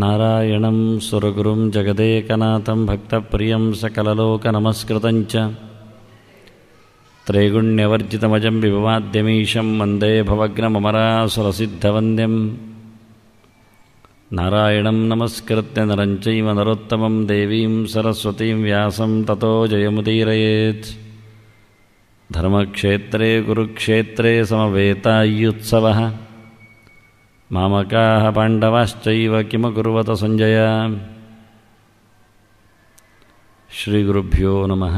नारायणं सुरगुरुं जगदेकनाथं भक्तप्रियं सकललोकनमस्कृतञ्च त्रैगुण्यवर्जितमजं विभवाद्यमीशं वन्दे भवनमरा सुरसिद्धवन्द्यं नारायणं नमस्कृत्य नरोत्तमं देवीं सरस्वतीं व्यासं ततो जयमुदीरयेत् धर्मक्षेत्रे गुरुक्षेत्रे समवेतायुत्सवः ಮಾಮಕಾಹ ಪಾಂಡವಾಶ್ಚೈವ ಕುರುವತ ಸಂಜಯ ಶ್ರೀ ಗುರುಭ್ಯೋ ನಮಃ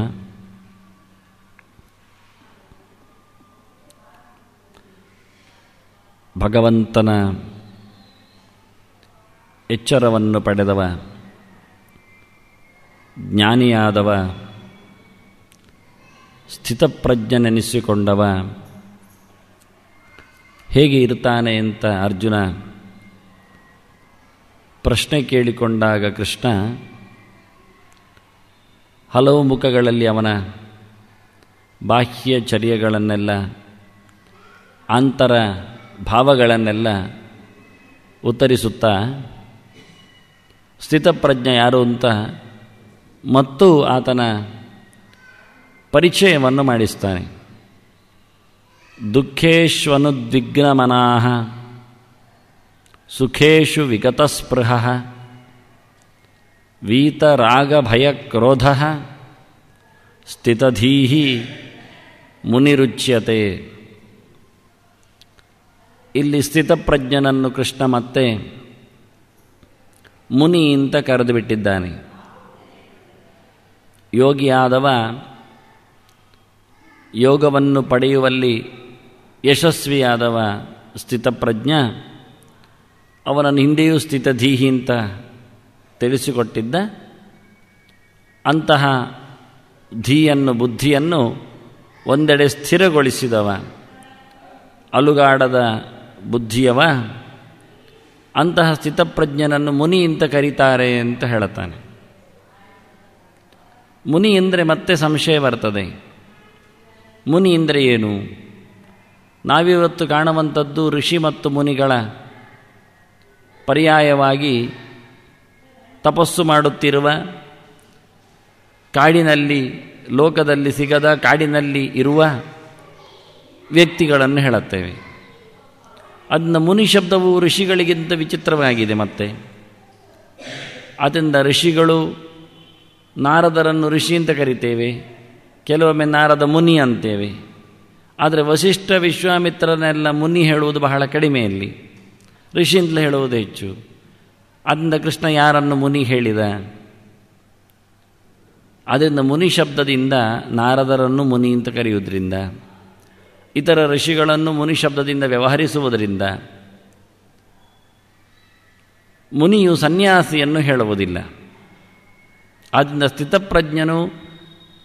ಭಗವಂತನ ಎಚ್ಚರವನ್ನು ಪಡೆದವ ಜ್ಞಾನಿಯಾದವ ಸ್ಥಿತಪ್ರಜ್ಞನೆನಿಸಿಕೊಂಡವ ಹೇಗೆ ಇರ್ತಾನೆ ಅಂತ ಅರ್ಜುನ ಪ್ರಶ್ನೆ ಕೇಳಿಕೊಂಡಾಗ ಕೃಷ್ಣ ಹಲವು ಮುಖಗಳಲ್ಲಿ ಅವನ ಬಾಹ್ಯ ಚರ್ಯಗಳನ್ನೆಲ್ಲ ಆಂತರ ಭಾವಗಳನ್ನೆಲ್ಲ ಉತ್ತರಿಸುತ್ತಾ ಸ್ಥಿತಪ್ರಜ್ಞೆ ಯಾರು ಅಂತ ಮತ್ತು ಆತನ ಪರಿಚಯವನ್ನು ಮಾಡಿಸ್ತಾನೆ ದುಃಖೇಶ್ವನುದ್ವಿಗ್ನಮನಾ ಸುಖೇಶು ವಿಗತಸ್ಪೃಹ ವೀತರಾಗಭಯಕ್ರೋಧ ಸ್ಥಿತಧೀಹಿ ಮುನಿರುಚ್ಯತೆ ಇಲ್ಲಿ ಸ್ಥಿತಪ್ರಜ್ಞನನ್ನು ಕೃಷ್ಣ ಮತ್ತೆ ಮುನಿ ಅಂತ ಕರೆದು ಬಿಟ್ಟಿದ್ದಾನೆ ಯೋಗಿಯಾದವ ಯೋಗವನ್ನು ಪಡೆಯುವಲ್ಲಿ ಯಶಸ್ವಿಯಾದವ ಸ್ಥಿತಪ್ರಜ್ಞ ಅವನನ್ನು ಹಿಂದೆಯೂ ಸ್ಥಿತಧೀಹಿ ಅಂತ ತಿಳಿಸಿಕೊಟ್ಟಿದ್ದ ಅಂತಹ ಧೀಯನ್ನು ಬುದ್ಧಿಯನ್ನು ಒಂದೆಡೆ ಸ್ಥಿರಗೊಳಿಸಿದವ ಅಲುಗಾಡದ ಬುದ್ಧಿಯವ ಅಂತಹ ಸ್ಥಿತಪ್ರಜ್ಞನನ್ನು ಮುನಿ ಅಂತ ಕರೀತಾರೆ ಅಂತ ಹೇಳುತ್ತಾನೆ ಮುನಿ ಎಂದರೆ ಮತ್ತೆ ಸಂಶಯ ಬರ್ತದೆ ಮುನಿ ಅಂದರೆ ಏನು ನಾವಿವತ್ತು ಕಾಣುವಂಥದ್ದು ಋಷಿ ಮತ್ತು ಮುನಿಗಳ ಪರ್ಯಾಯವಾಗಿ ತಪಸ್ಸು ಮಾಡುತ್ತಿರುವ ಕಾಡಿನಲ್ಲಿ ಲೋಕದಲ್ಲಿ ಸಿಗದ ಕಾಡಿನಲ್ಲಿ ಇರುವ ವ್ಯಕ್ತಿಗಳನ್ನು ಹೇಳುತ್ತೇವೆ ಅದನ್ನ ಮುನಿ ಶಬ್ದವು ಋಷಿಗಳಿಗಿಂತ ವಿಚಿತ್ರವಾಗಿದೆ ಮತ್ತೆ ಆದ್ದರಿಂದ ಋಷಿಗಳು ನಾರದರನ್ನು ಋಷಿ ಅಂತ ಕರಿತೇವೆ ಕೆಲವೊಮ್ಮೆ ನಾರದ ಮುನಿ ಅಂತೇವೆ ಆದರೆ ವಶಿಷ್ಠ ವಿಶ್ವಾಮಿತ್ರನೆಲ್ಲ ಮುನಿ ಹೇಳುವುದು ಬಹಳ ಕಡಿಮೆ ಇಲ್ಲಿ ಋಷಿಯಿಂದಲೇ ಹೇಳುವುದು ಹೆಚ್ಚು ಅದರಿಂದ ಕೃಷ್ಣ ಯಾರನ್ನು ಮುನಿ ಹೇಳಿದ ಅದರಿಂದ ಮುನಿ ಶಬ್ದದಿಂದ ನಾರದರನ್ನು ಮುನಿ ಅಂತ ಕರೆಯುವುದರಿಂದ ಇತರ ಋಷಿಗಳನ್ನು ಮುನಿ ಶಬ್ದದಿಂದ ವ್ಯವಹರಿಸುವುದರಿಂದ ಮುನಿಯು ಸನ್ಯಾಸಿಯನ್ನು ಹೇಳುವುದಿಲ್ಲ ಆದ್ದರಿಂದ ಸ್ಥಿತಪ್ರಜ್ಞನು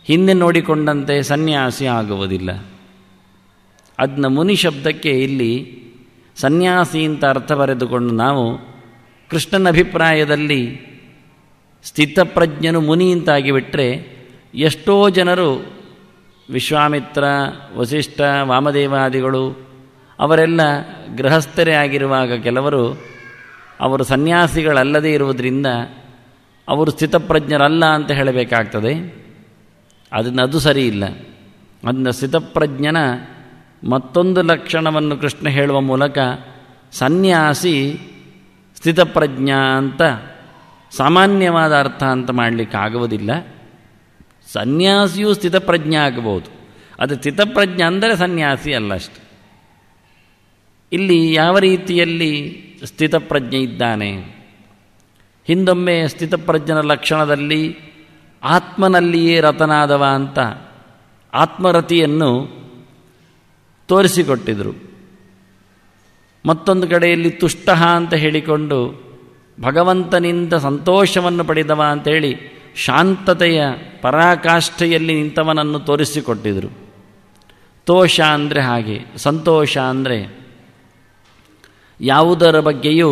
ಹಿಂದೆ ನೋಡಿಕೊಂಡಂತೆ ಸನ್ಯಾಸಿ ಆಗುವುದಿಲ್ಲ ಅದನ್ನ ಮುನಿ ಶಬ್ದಕ್ಕೆ ಇಲ್ಲಿ ಸನ್ಯಾಸಿ ಅಂತ ಅರ್ಥ ಬರೆದುಕೊಂಡು ನಾವು ಕೃಷ್ಣನ ಅಭಿಪ್ರಾಯದಲ್ಲಿ ಸ್ಥಿತಪ್ರಜ್ಞನು ಮುನಿ ಅಂತಾಗಿ ಬಿಟ್ಟರೆ ಎಷ್ಟೋ ಜನರು ವಿಶ್ವಾಮಿತ್ರ ವಸಿಷ್ಠ ವಾಮದೇವಾದಿಗಳು ಅವರೆಲ್ಲ ಗೃಹಸ್ಥರೇ ಆಗಿರುವಾಗ ಕೆಲವರು ಅವರು ಸನ್ಯಾಸಿಗಳಲ್ಲದೇ ಇರುವುದರಿಂದ ಅವರು ಸ್ಥಿತಪ್ರಜ್ಞರಲ್ಲ ಅಂತ ಹೇಳಬೇಕಾಗ್ತದೆ ಅದನ್ನು ಅದು ಸರಿ ಇಲ್ಲ ಅದನ್ನ ಸ್ಥಿತಪ್ರಜ್ಞನ ಮತ್ತೊಂದು ಲಕ್ಷಣವನ್ನು ಕೃಷ್ಣ ಹೇಳುವ ಮೂಲಕ ಸನ್ಯಾಸಿ ಸ್ಥಿತಪ್ರಜ್ಞ ಅಂತ ಸಾಮಾನ್ಯವಾದ ಅರ್ಥ ಅಂತ ಮಾಡಲಿಕ್ಕೆ ಆಗುವುದಿಲ್ಲ ಸನ್ಯಾಸಿಯೂ ಸ್ಥಿತಪ್ರಜ್ಞ ಆಗಬಹುದು ಅದು ಸ್ಥಿತಪ್ರಜ್ಞ ಅಂದರೆ ಸನ್ಯಾಸಿ ಅಲ್ಲಷ್ಟು ಇಲ್ಲಿ ಯಾವ ರೀತಿಯಲ್ಲಿ ಸ್ಥಿತಪ್ರಜ್ಞೆ ಇದ್ದಾನೆ ಹಿಂದೊಮ್ಮೆ ಸ್ಥಿತಪ್ರಜ್ಞನ ಲಕ್ಷಣದಲ್ಲಿ ಆತ್ಮನಲ್ಲಿಯೇ ರತನಾದವ ಅಂತ ಆತ್ಮರತಿಯನ್ನು ತೋರಿಸಿಕೊಟ್ಟಿದರು ಮತ್ತೊಂದು ಕಡೆಯಲ್ಲಿ ತುಷ್ಟ ಅಂತ ಹೇಳಿಕೊಂಡು ಭಗವಂತನಿಂದ ಸಂತೋಷವನ್ನು ಪಡೆದವ ಅಂತೇಳಿ ಶಾಂತತೆಯ ಪರಾಕಾಷ್ಠೆಯಲ್ಲಿ ನಿಂತವನನ್ನು ತೋರಿಸಿಕೊಟ್ಟಿದರು ತೋಷ ಅಂದರೆ ಹಾಗೆ ಸಂತೋಷ ಅಂದರೆ ಯಾವುದರ ಬಗ್ಗೆಯೂ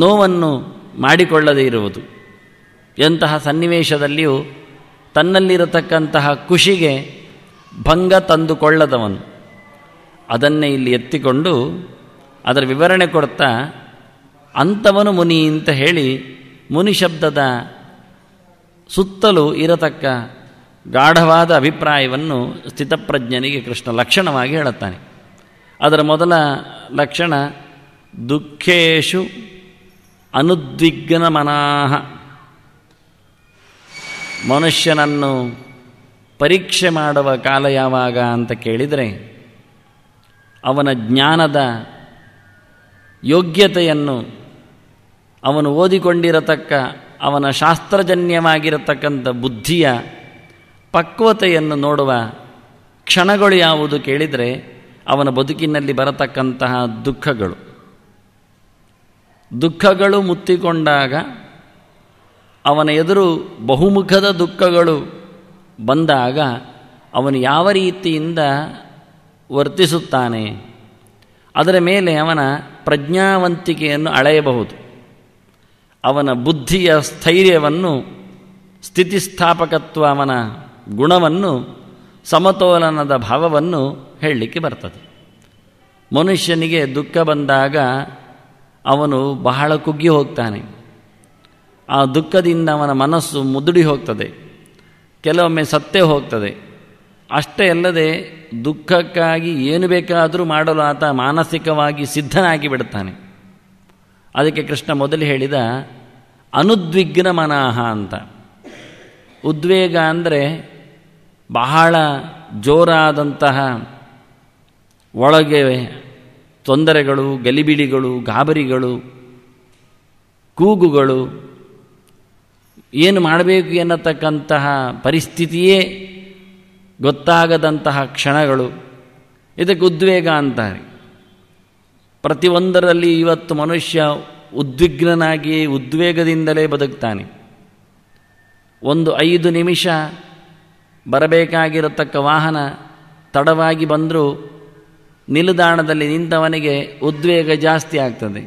ನೋವನ್ನು ಮಾಡಿಕೊಳ್ಳದೇ ಇರುವುದು ಎಂತಹ ಸನ್ನಿವೇಶದಲ್ಲಿಯೂ ತನ್ನಲ್ಲಿರತಕ್ಕಂತಹ ಖುಷಿಗೆ ಭಂಗ ತಂದುಕೊಳ್ಳದವನು ಅದನ್ನೇ ಇಲ್ಲಿ ಎತ್ತಿಕೊಂಡು ಅದರ ವಿವರಣೆ ಕೊಡ್ತಾ ಅಂಥವನು ಮುನಿ ಅಂತ ಹೇಳಿ ಮುನಿ ಶಬ್ದದ ಸುತ್ತಲೂ ಇರತಕ್ಕ ಗಾಢವಾದ ಅಭಿಪ್ರಾಯವನ್ನು ಸ್ಥಿತಪ್ರಜ್ಞನಿಗೆ ಕೃಷ್ಣ ಲಕ್ಷಣವಾಗಿ ಹೇಳುತ್ತಾನೆ ಅದರ ಮೊದಲ ಲಕ್ಷಣ ದುಃಖೇಶು ಅನುದ್ವಿಗ್ನ ಮನಾಹ ಮನುಷ್ಯನನ್ನು ಪರೀಕ್ಷೆ ಮಾಡುವ ಕಾಲ ಯಾವಾಗ ಅಂತ ಕೇಳಿದರೆ ಅವನ ಜ್ಞಾನದ ಯೋಗ್ಯತೆಯನ್ನು ಅವನು ಓದಿಕೊಂಡಿರತಕ್ಕ ಅವನ ಶಾಸ್ತ್ರಜನ್ಯವಾಗಿರತಕ್ಕಂಥ ಬುದ್ಧಿಯ ಪಕ್ವತೆಯನ್ನು ನೋಡುವ ಕ್ಷಣಗಳು ಯಾವುದು ಕೇಳಿದರೆ ಅವನ ಬದುಕಿನಲ್ಲಿ ಬರತಕ್ಕಂತಹ ದುಃಖಗಳು ದುಃಖಗಳು ಮುತ್ತಿಕೊಂಡಾಗ ಅವನ ಎದುರು ಬಹುಮುಖದ ದುಃಖಗಳು ಬಂದಾಗ ಅವನು ಯಾವ ರೀತಿಯಿಂದ ವರ್ತಿಸುತ್ತಾನೆ ಅದರ ಮೇಲೆ ಅವನ ಪ್ರಜ್ಞಾವಂತಿಕೆಯನ್ನು ಅಳೆಯಬಹುದು ಅವನ ಬುದ್ಧಿಯ ಸ್ಥೈರ್ಯವನ್ನು ಸ್ಥಿತಿಸ್ಥಾಪಕತ್ವ ಅವನ ಗುಣವನ್ನು ಸಮತೋಲನದ ಭಾವವನ್ನು ಹೇಳಲಿಕ್ಕೆ ಬರ್ತದೆ ಮನುಷ್ಯನಿಗೆ ದುಃಖ ಬಂದಾಗ ಅವನು ಬಹಳ ಕುಗ್ಗಿ ಹೋಗ್ತಾನೆ ಆ ದುಃಖದಿಂದ ಅವನ ಮನಸ್ಸು ಮುದುಡಿ ಹೋಗ್ತದೆ ಕೆಲವೊಮ್ಮೆ ಸತ್ತೇ ಹೋಗ್ತದೆ ಅಷ್ಟೇ ಅಲ್ಲದೆ ದುಃಖಕ್ಕಾಗಿ ಏನು ಬೇಕಾದರೂ ಮಾಡಲು ಆತ ಮಾನಸಿಕವಾಗಿ ಸಿದ್ಧನಾಗಿ ಬಿಡ್ತಾನೆ ಅದಕ್ಕೆ ಕೃಷ್ಣ ಮೊದಲು ಹೇಳಿದ ಅನುದ್ವಿಗ್ನ ಮನಃ ಅಂತ ಉದ್ವೇಗ ಅಂದರೆ ಬಹಳ ಜೋರಾದಂತಹ ಒಳಗೆ ತೊಂದರೆಗಳು ಗಲಿಬಿಡಿಗಳು ಗಾಬರಿಗಳು ಕೂಗುಗಳು ಏನು ಮಾಡಬೇಕು ಎನ್ನತಕ್ಕಂತಹ ಪರಿಸ್ಥಿತಿಯೇ ಗೊತ್ತಾಗದಂತಹ ಕ್ಷಣಗಳು ಇದಕ್ಕೆ ಉದ್ವೇಗ ಅಂತಾರೆ ಪ್ರತಿಯೊಂದರಲ್ಲಿ ಇವತ್ತು ಮನುಷ್ಯ ಉದ್ವಿಗ್ನನಾಗಿಯೇ ಉದ್ವೇಗದಿಂದಲೇ ಬದುಕ್ತಾನೆ ಒಂದು ಐದು ನಿಮಿಷ ಬರಬೇಕಾಗಿರತಕ್ಕ ವಾಹನ ತಡವಾಗಿ ಬಂದರೂ ನಿಲ್ದಾಣದಲ್ಲಿ ನಿಂತವನಿಗೆ ಉದ್ವೇಗ ಜಾಸ್ತಿ ಆಗ್ತದೆ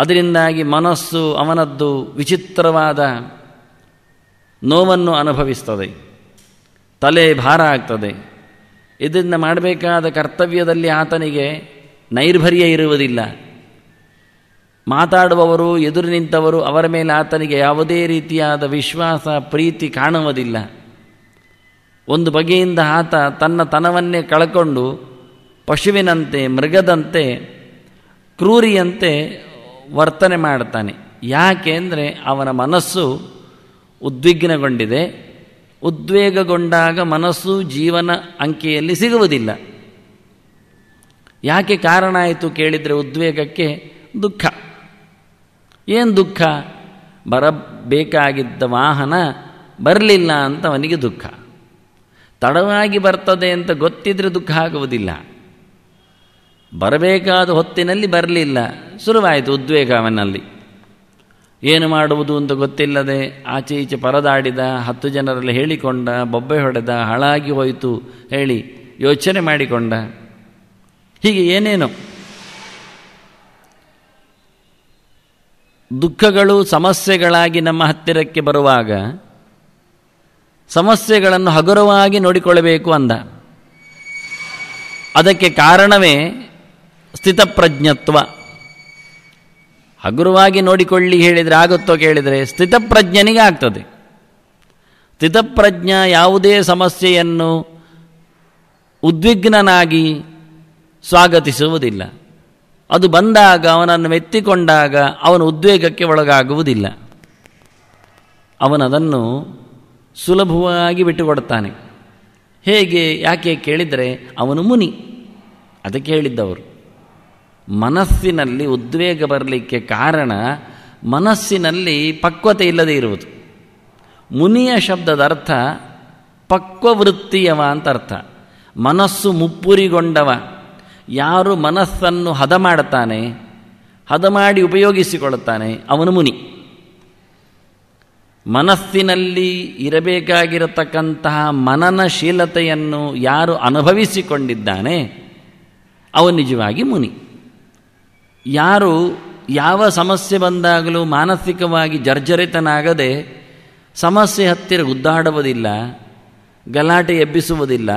ಅದರಿಂದಾಗಿ ಮನಸ್ಸು ಅವನದ್ದು ವಿಚಿತ್ರವಾದ ನೋವನ್ನು ಅನುಭವಿಸ್ತದೆ ತಲೆ ಭಾರ ಆಗ್ತದೆ ಇದನ್ನು ಮಾಡಬೇಕಾದ ಕರ್ತವ್ಯದಲ್ಲಿ ಆತನಿಗೆ ನೈರ್ಭರ್ಯ ಇರುವುದಿಲ್ಲ ಮಾತಾಡುವವರು ಎದುರು ನಿಂತವರು ಅವರ ಮೇಲೆ ಆತನಿಗೆ ಯಾವುದೇ ರೀತಿಯಾದ ವಿಶ್ವಾಸ ಪ್ರೀತಿ ಕಾಣುವುದಿಲ್ಲ ಒಂದು ಬಗೆಯಿಂದ ಆತ ತನ್ನ ತನವನ್ನೇ ಕಳಕೊಂಡು ಪಶುವಿನಂತೆ ಮೃಗದಂತೆ ಕ್ರೂರಿಯಂತೆ ವರ್ತನೆ ಮಾಡ್ತಾನೆ ಯಾಕೆ ಅಂದರೆ ಅವನ ಮನಸ್ಸು ಉದ್ವಿಗ್ನಗೊಂಡಿದೆ ಉದ್ವೇಗಗೊಂಡಾಗ ಮನಸ್ಸು ಜೀವನ ಅಂಕೆಯಲ್ಲಿ ಸಿಗುವುದಿಲ್ಲ ಯಾಕೆ ಕಾರಣ ಆಯಿತು ಕೇಳಿದರೆ ಉದ್ವೇಗಕ್ಕೆ ದುಃಖ ಏನು ದುಃಖ ಬರಬೇಕಾಗಿದ್ದ ವಾಹನ ಬರಲಿಲ್ಲ ಅಂತ ಅವನಿಗೆ ದುಃಖ ತಡವಾಗಿ ಬರ್ತದೆ ಅಂತ ಗೊತ್ತಿದ್ರೆ ದುಃಖ ಆಗುವುದಿಲ್ಲ ಬರಬೇಕಾದ ಹೊತ್ತಿನಲ್ಲಿ ಬರಲಿಲ್ಲ ಶುರುವಾಯಿತು ಉದ್ವೇಗ ಅವನಲ್ಲಿ ಏನು ಮಾಡುವುದು ಅಂತ ಗೊತ್ತಿಲ್ಲದೆ ಆಚೆ ಈಚೆ ಪರದಾಡಿದ ಹತ್ತು ಜನರಲ್ಲಿ ಹೇಳಿಕೊಂಡ ಬೊಬ್ಬೆ ಹೊಡೆದ ಹಾಳಾಗಿ ಹೋಯಿತು ಹೇಳಿ ಯೋಚನೆ ಮಾಡಿಕೊಂಡ ಹೀಗೆ ಏನೇನು ದುಃಖಗಳು ಸಮಸ್ಯೆಗಳಾಗಿ ನಮ್ಮ ಹತ್ತಿರಕ್ಕೆ ಬರುವಾಗ ಸಮಸ್ಯೆಗಳನ್ನು ಹಗುರವಾಗಿ ನೋಡಿಕೊಳ್ಳಬೇಕು ಅಂದ ಅದಕ್ಕೆ ಕಾರಣವೇ ಸ್ಥಿತಪ್ರಜ್ಞತ್ವ ಹಗುರವಾಗಿ ನೋಡಿಕೊಳ್ಳಿ ಹೇಳಿದರೆ ಆಗುತ್ತೋ ಕೇಳಿದರೆ ಸ್ಥಿತಪ್ರಜ್ಞನಿಗೆ ಆಗ್ತದೆ ಸ್ಥಿತಪ್ರಜ್ಞ ಯಾವುದೇ ಸಮಸ್ಯೆಯನ್ನು ಉದ್ವಿಗ್ನನಾಗಿ ಸ್ವಾಗತಿಸುವುದಿಲ್ಲ ಅದು ಬಂದಾಗ ಅವನನ್ನು ಮೆತ್ತಿಕೊಂಡಾಗ ಅವನು ಉದ್ವೇಗಕ್ಕೆ ಒಳಗಾಗುವುದಿಲ್ಲ ಅವನದನ್ನು ಸುಲಭವಾಗಿ ಬಿಟ್ಟುಕೊಡುತ್ತಾನೆ ಹೇಗೆ ಯಾಕೆ ಕೇಳಿದರೆ ಅವನು ಮುನಿ ಅದಕ್ಕೆ ಹೇಳಿದ್ದವರು ಮನಸ್ಸಿನಲ್ಲಿ ಉದ್ವೇಗ ಬರಲಿಕ್ಕೆ ಕಾರಣ ಮನಸ್ಸಿನಲ್ಲಿ ಪಕ್ವತೆ ಇಲ್ಲದೇ ಇರುವುದು ಮುನಿಯ ಶಬ್ದದ ಅರ್ಥ ಪಕ್ವವೃತ್ತಿಯವ ಅಂತ ಅರ್ಥ ಮನಸ್ಸು ಮುಪ್ಪುರಿಗೊಂಡವ ಯಾರು ಮನಸ್ಸನ್ನು ಹದ ಮಾಡುತ್ತಾನೆ ಹದ ಮಾಡಿ ಉಪಯೋಗಿಸಿಕೊಳ್ಳುತ್ತಾನೆ ಅವನು ಮುನಿ ಮನಸ್ಸಿನಲ್ಲಿ ಇರಬೇಕಾಗಿರತಕ್ಕಂತಹ ಮನನಶೀಲತೆಯನ್ನು ಯಾರು ಅನುಭವಿಸಿಕೊಂಡಿದ್ದಾನೆ ಅವನು ನಿಜವಾಗಿ ಮುನಿ ಯಾರು ಯಾವ ಸಮಸ್ಯೆ ಬಂದಾಗಲೂ ಮಾನಸಿಕವಾಗಿ ಜರ್ಜರಿತನಾಗದೆ ಸಮಸ್ಯೆ ಹತ್ತಿರ ಉದ್ದಾಡುವುದಿಲ್ಲ ಗಲಾಟೆ ಎಬ್ಬಿಸುವುದಿಲ್ಲ